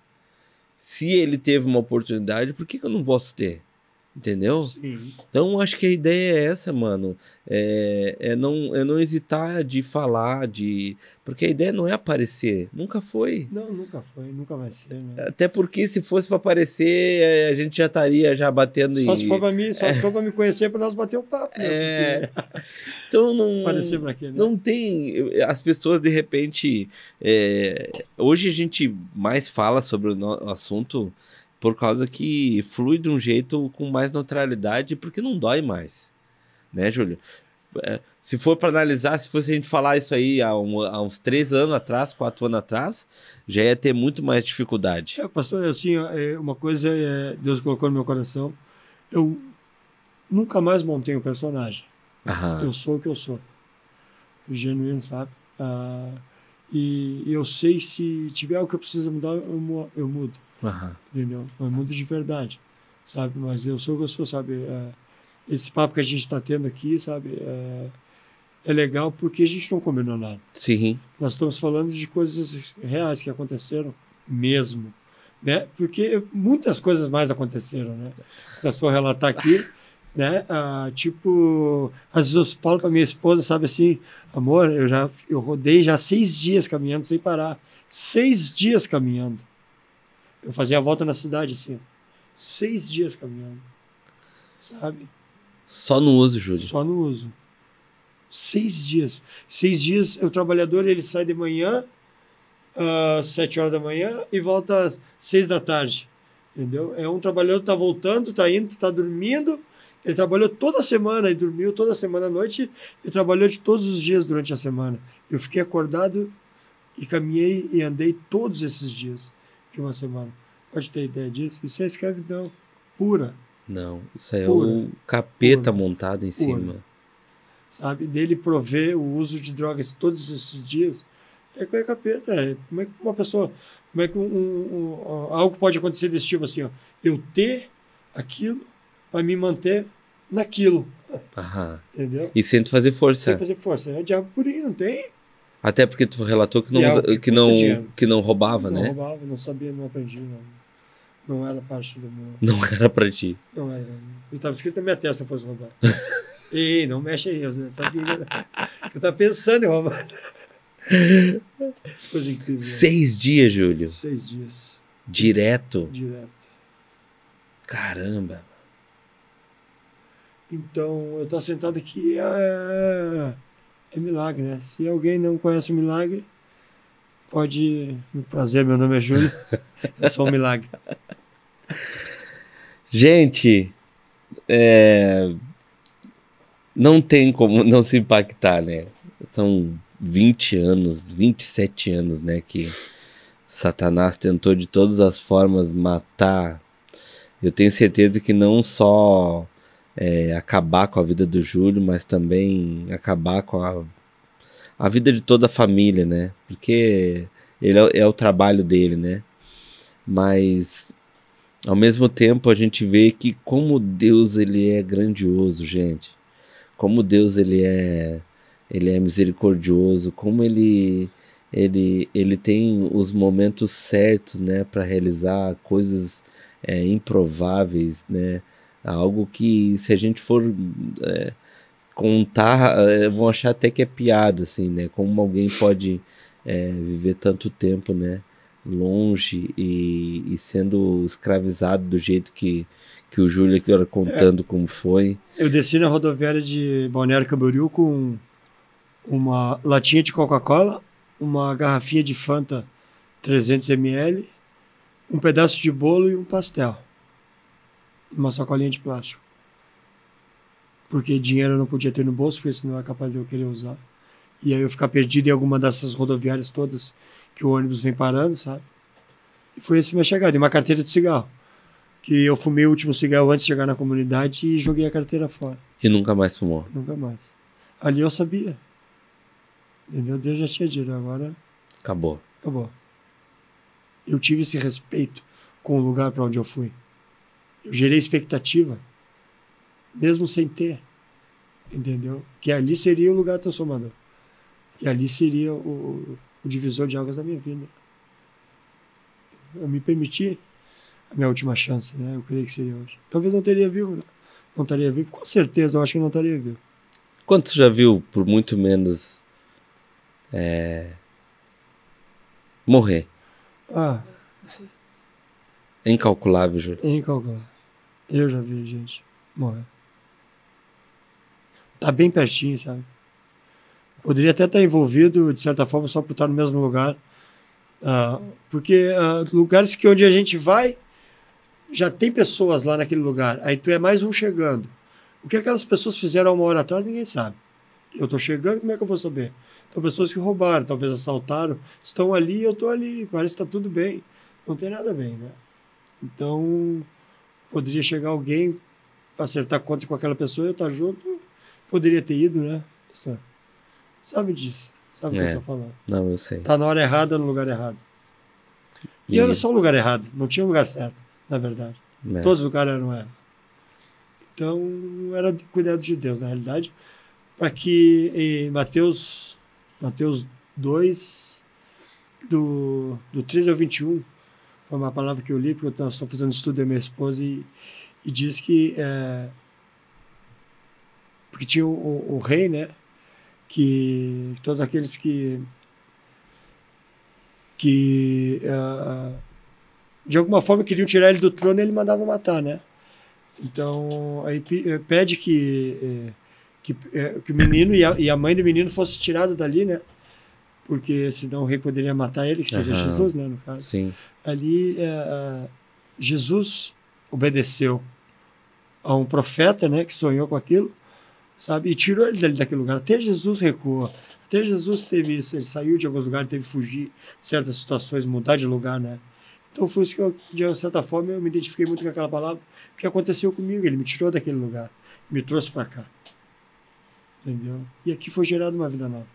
se ele teve uma oportunidade, por que, que eu não posso ter? Entendeu? Sim. Então acho que a ideia é essa, mano. É, é, não, é não hesitar de falar, de. Porque a ideia não é aparecer. Nunca foi. Não, nunca foi, nunca vai ser, né? Até porque se fosse para aparecer, é, a gente já estaria já batendo só Se for pra mim, só é. se for para me conhecer para nós bater o um papo. Né? É. então não. Aparecer pra quê, né? Não tem. As pessoas de repente. É... Hoje a gente mais fala sobre o assunto por causa que flui de um jeito com mais neutralidade, porque não dói mais. Né, Júlio? É, se for para analisar, se fosse a gente falar isso aí há, um, há, uns três anos atrás, quatro anos atrás, já ia ter muito mais dificuldade. É, pastor, é assim, é, uma coisa é, Deus colocou no meu coração, eu nunca mais montei um personagem. Aham. Eu sou o que eu sou. o Genuíno, sabe? Ah, e, e eu sei se tiver o que eu preciso mudar, eu, eu mudo. Uhum. Entendeu? É muito de verdade, sabe? Mas eu sou eu sou sabe? É, esse papo que a gente está tendo aqui, sabe? É, é, legal porque a gente não combinou nada. Sim. Nós estamos falando de coisas reais que aconteceram mesmo, né? Porque muitas coisas mais aconteceram, né? Se nós for relatar aqui, né? Ah, tipo, às vezes eu falo para minha esposa, sabe assim, amor, eu já eu rodei já seis dias caminhando sem parar, seis dias caminhando eu fazia a volta na cidade, assim, seis dias caminhando, sabe? Só no uso, Júlio? Só no uso. Seis dias. Seis dias, o trabalhador, ele sai de manhã, às ah, sete horas da manhã, e volta às seis da tarde, entendeu? É um trabalhador que tá voltando, tá indo, tá dormindo, ele trabalhou toda semana e dormiu toda semana à noite e trabalhou de todos os dias durante a semana. Eu fiquei acordado e caminhei e andei todos esses dias de uma semana. Pode ter ideia disso? Isso é escravidão pura. Não, isso é pura, o capeta pura, montado em pura. cima. Sabe, dele prover o uso de drogas todos esses dias. É que é capeta. É. Como é que uma pessoa. Como é que um, um, um, algo pode acontecer desse tipo assim? Ó, eu ter aquilo para me manter naquilo. Aham. Entendeu? E sem fazer força. Sem fazer força. É diabo purinho, não tem? Até porque tu relatou que não, é que, que, não, que não roubava, não né? Não roubava, não sabia, não aprendi, não. Não era parte do meu. Não era pra ti. Não era. Né? Estava escrito na minha testa fosse roubar. Ei, não mexe aí, eu sabia. eu estava pensando em roubar. Coisa incrível. Seis dias, Júlio. Seis dias. Direto? Direto. Caramba. Então, eu estou sentado aqui. Ah, é milagre, né? Se alguém não conhece o milagre, pode. Prazer, meu nome é Júlio. Eu é sou um milagre. Gente, é... não tem como não se impactar, né? São 20 anos, 27 anos, né? Que Satanás tentou de todas as formas matar. Eu tenho certeza que não só é, acabar com a vida do Júlio, mas também acabar com a, a vida de toda a família, né? Porque ele é, é o trabalho dele, né? Mas ao mesmo tempo a gente vê que como Deus ele é grandioso, gente. Como Deus ele é ele é misericordioso, como ele ele ele tem os momentos certos, né, para realizar coisas é, improváveis, né? Algo que, se a gente for é, contar, é, vão achar até que é piada, assim, né? Como alguém pode é, viver tanto tempo, né? Longe e, e, sendo escravizado do jeito que, que o Júlio aqui era contando como foi. Eu desci na rodoviária de Balneário Camboriú com uma latinha de Coca-Cola, uma garrafinha de Fanta 300 ml, um pedaço de bolo e um pastel uma sacolinha de plástico. Porque dinheiro eu não podia ter no bolso, porque senão era capaz de eu querer usar. E aí eu ficar perdido em alguma dessas rodoviárias todas que o ônibus vem parando, sabe? E foi essa minha chegada. E uma carteira de cigarro. Que eu fumei o último cigarro antes de chegar na comunidade e joguei a carteira fora. E nunca mais fumou? Nunca mais. Ali eu sabia. Entendeu? Deus já tinha dito. Agora. Acabou. Acabou. Eu tive esse respeito com o lugar para onde eu fui. Eu gerei expectativa, mesmo sem ter, entendeu? Que ali seria o lugar transformador. E ali seria o, o divisor de águas da minha vida. Eu me permiti a minha última chance, né? Eu creio que seria hoje. Talvez não teria vivo, né? Não estaria vivo, com certeza, eu acho que não estaria vivo. Quanto já viu por muito menos é, morrer? Ah, é incalculável, gente É incalculável. Eu já vi gente morrer. Tá bem pertinho, sabe? Poderia até estar envolvido, de certa forma, só por estar no mesmo lugar. Uh, porque uh, lugares que onde a gente vai, já tem pessoas lá naquele lugar. Aí tu é mais um chegando. O que aquelas pessoas fizeram uma hora atrás, ninguém sabe. Eu estou chegando, como é que eu vou saber? Então, pessoas que roubaram, talvez assaltaram, estão ali, eu estou ali, parece que está tudo bem. Não tem nada bem, né? Então, poderia chegar alguém para acertar contas com aquela pessoa, eu estar tá junto, poderia ter ido, né? Sabe disso, sabe o é. que eu é. tô falando. Não, eu sei. Tá na hora errada, no lugar errado. E, e era só o lugar errado, não tinha lugar certo, na verdade. É. Todos os lugares eram errados. Então, era de cuidado de Deus, na realidade, para que em Mateus, Mateus 2, do, do 13 ao 21, foi uma palavra que eu li, porque eu estava fazendo estudo da minha esposa e, e diz que. É, porque tinha o, o, o rei, né? Que todos aqueles que. que. É, de alguma forma queriam tirar ele do trono e ele mandava matar, né? Então, aí é, pede que, é, que, que o menino e a, e a mãe do menino fossem tirados dali, né? porque senão o rei poderia matar ele, que seja uhum. Jesus, né, no caso. Sim. Ali, uh, Jesus obedeceu a um profeta, né, que sonhou com aquilo, sabe, e tirou ele dali daquele lugar. Até Jesus recuou, até Jesus teve isso, ele saiu de alguns lugares, teve que fugir certas situações, mudar de lugar, né. Então foi isso que eu, de certa forma, eu me identifiquei muito com aquela palavra, que aconteceu comigo, ele me tirou daquele lugar, me trouxe para cá. Entendeu? E aqui foi gerada uma vida nova.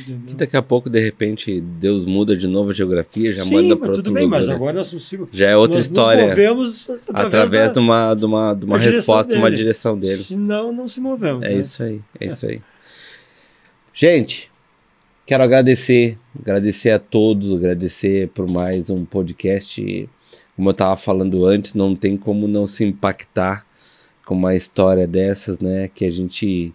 Entendeu? Que daqui a pouco, de repente, Deus muda de novo a geografia, já Sim, manda para outro tudo bem, lugar. mas agora nós consigo, Já é outra nós história. Nós movemos através, através da, de uma, de uma, de uma resposta, uma direção dele. Senão, não se movemos. É né? isso aí, é, é isso aí. Gente, quero agradecer, agradecer a todos, agradecer por mais um podcast. Como eu estava falando antes, não tem como não se impactar com uma história dessas, né? Que a gente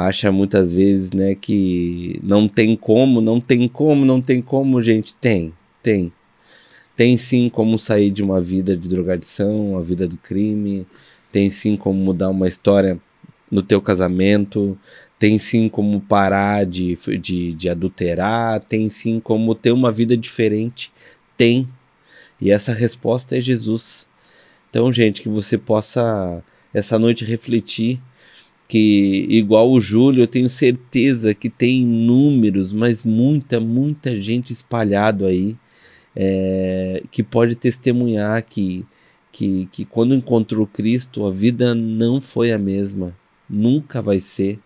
acha muitas vezes, né, que não tem como, não tem como, não tem como, gente, tem, tem. Tem sim como sair de uma vida de drogadição, a vida do crime, tem sim como mudar uma história no teu casamento, tem sim como parar de, de, de adulterar, tem sim como ter uma vida diferente, tem. E essa resposta é Jesus. Então, gente, que você possa essa noite refletir que igual o Júlio, eu tenho certeza que tem números, mas muita, muita gente espalhado aí é, que pode testemunhar que, que, que quando encontrou Cristo, a vida não foi a mesma, nunca vai ser.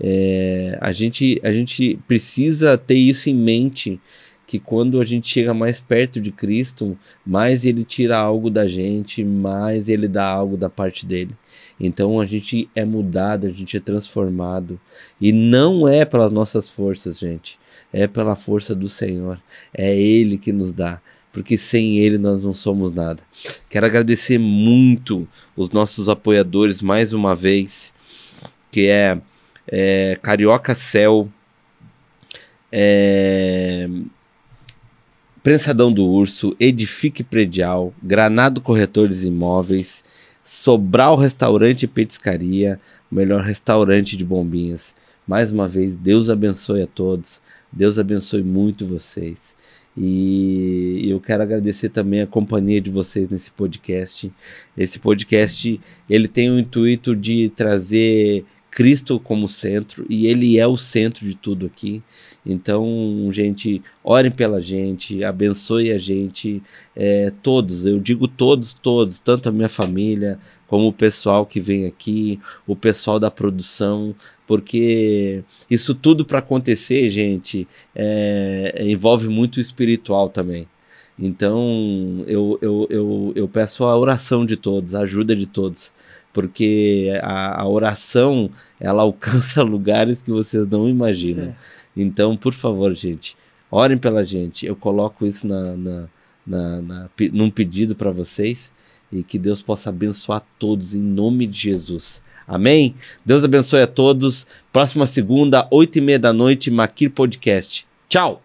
É, a, gente, a gente precisa ter isso em mente que quando a gente chega mais perto de Cristo, mais ele tira algo da gente, mais ele dá algo da parte dele. Então a gente é mudado, a gente é transformado. E não é pelas nossas forças, gente. É pela força do Senhor. É Ele que nos dá porque sem ele nós não somos nada. Quero agradecer muito os nossos apoiadores mais uma vez, que é, é Carioca Cell, é, Prensadão do Urso, Edifique Predial, Granado Corretores Imóveis, Sobral Restaurante e Petiscaria, melhor restaurante de Bombinhas. Mais uma vez, Deus abençoe a todos. Deus abençoe muito vocês. E eu quero agradecer também a companhia de vocês nesse podcast. Esse podcast, ele tem o intuito de trazer Cristo como centro e Ele é o centro de tudo aqui. Então, gente, orem pela gente, abençoe a gente, é, todos, eu digo todos, todos, tanto a minha família, como o pessoal que vem aqui, o pessoal da produção, porque isso tudo para acontecer, gente, é, envolve muito o espiritual também. Então, eu, eu, eu, eu peço a oração de todos, a ajuda de todos porque a, a, oração ela alcança lugares que vocês não imaginam. É. Então, por favor, gente, orem pela gente. Eu coloco isso na, na, na, na num pedido para vocês e que Deus possa abençoar todos em nome de Jesus. Amém? Deus abençoe a todos. Próxima segunda, oito e meia da noite, Maquir Podcast. Tchau!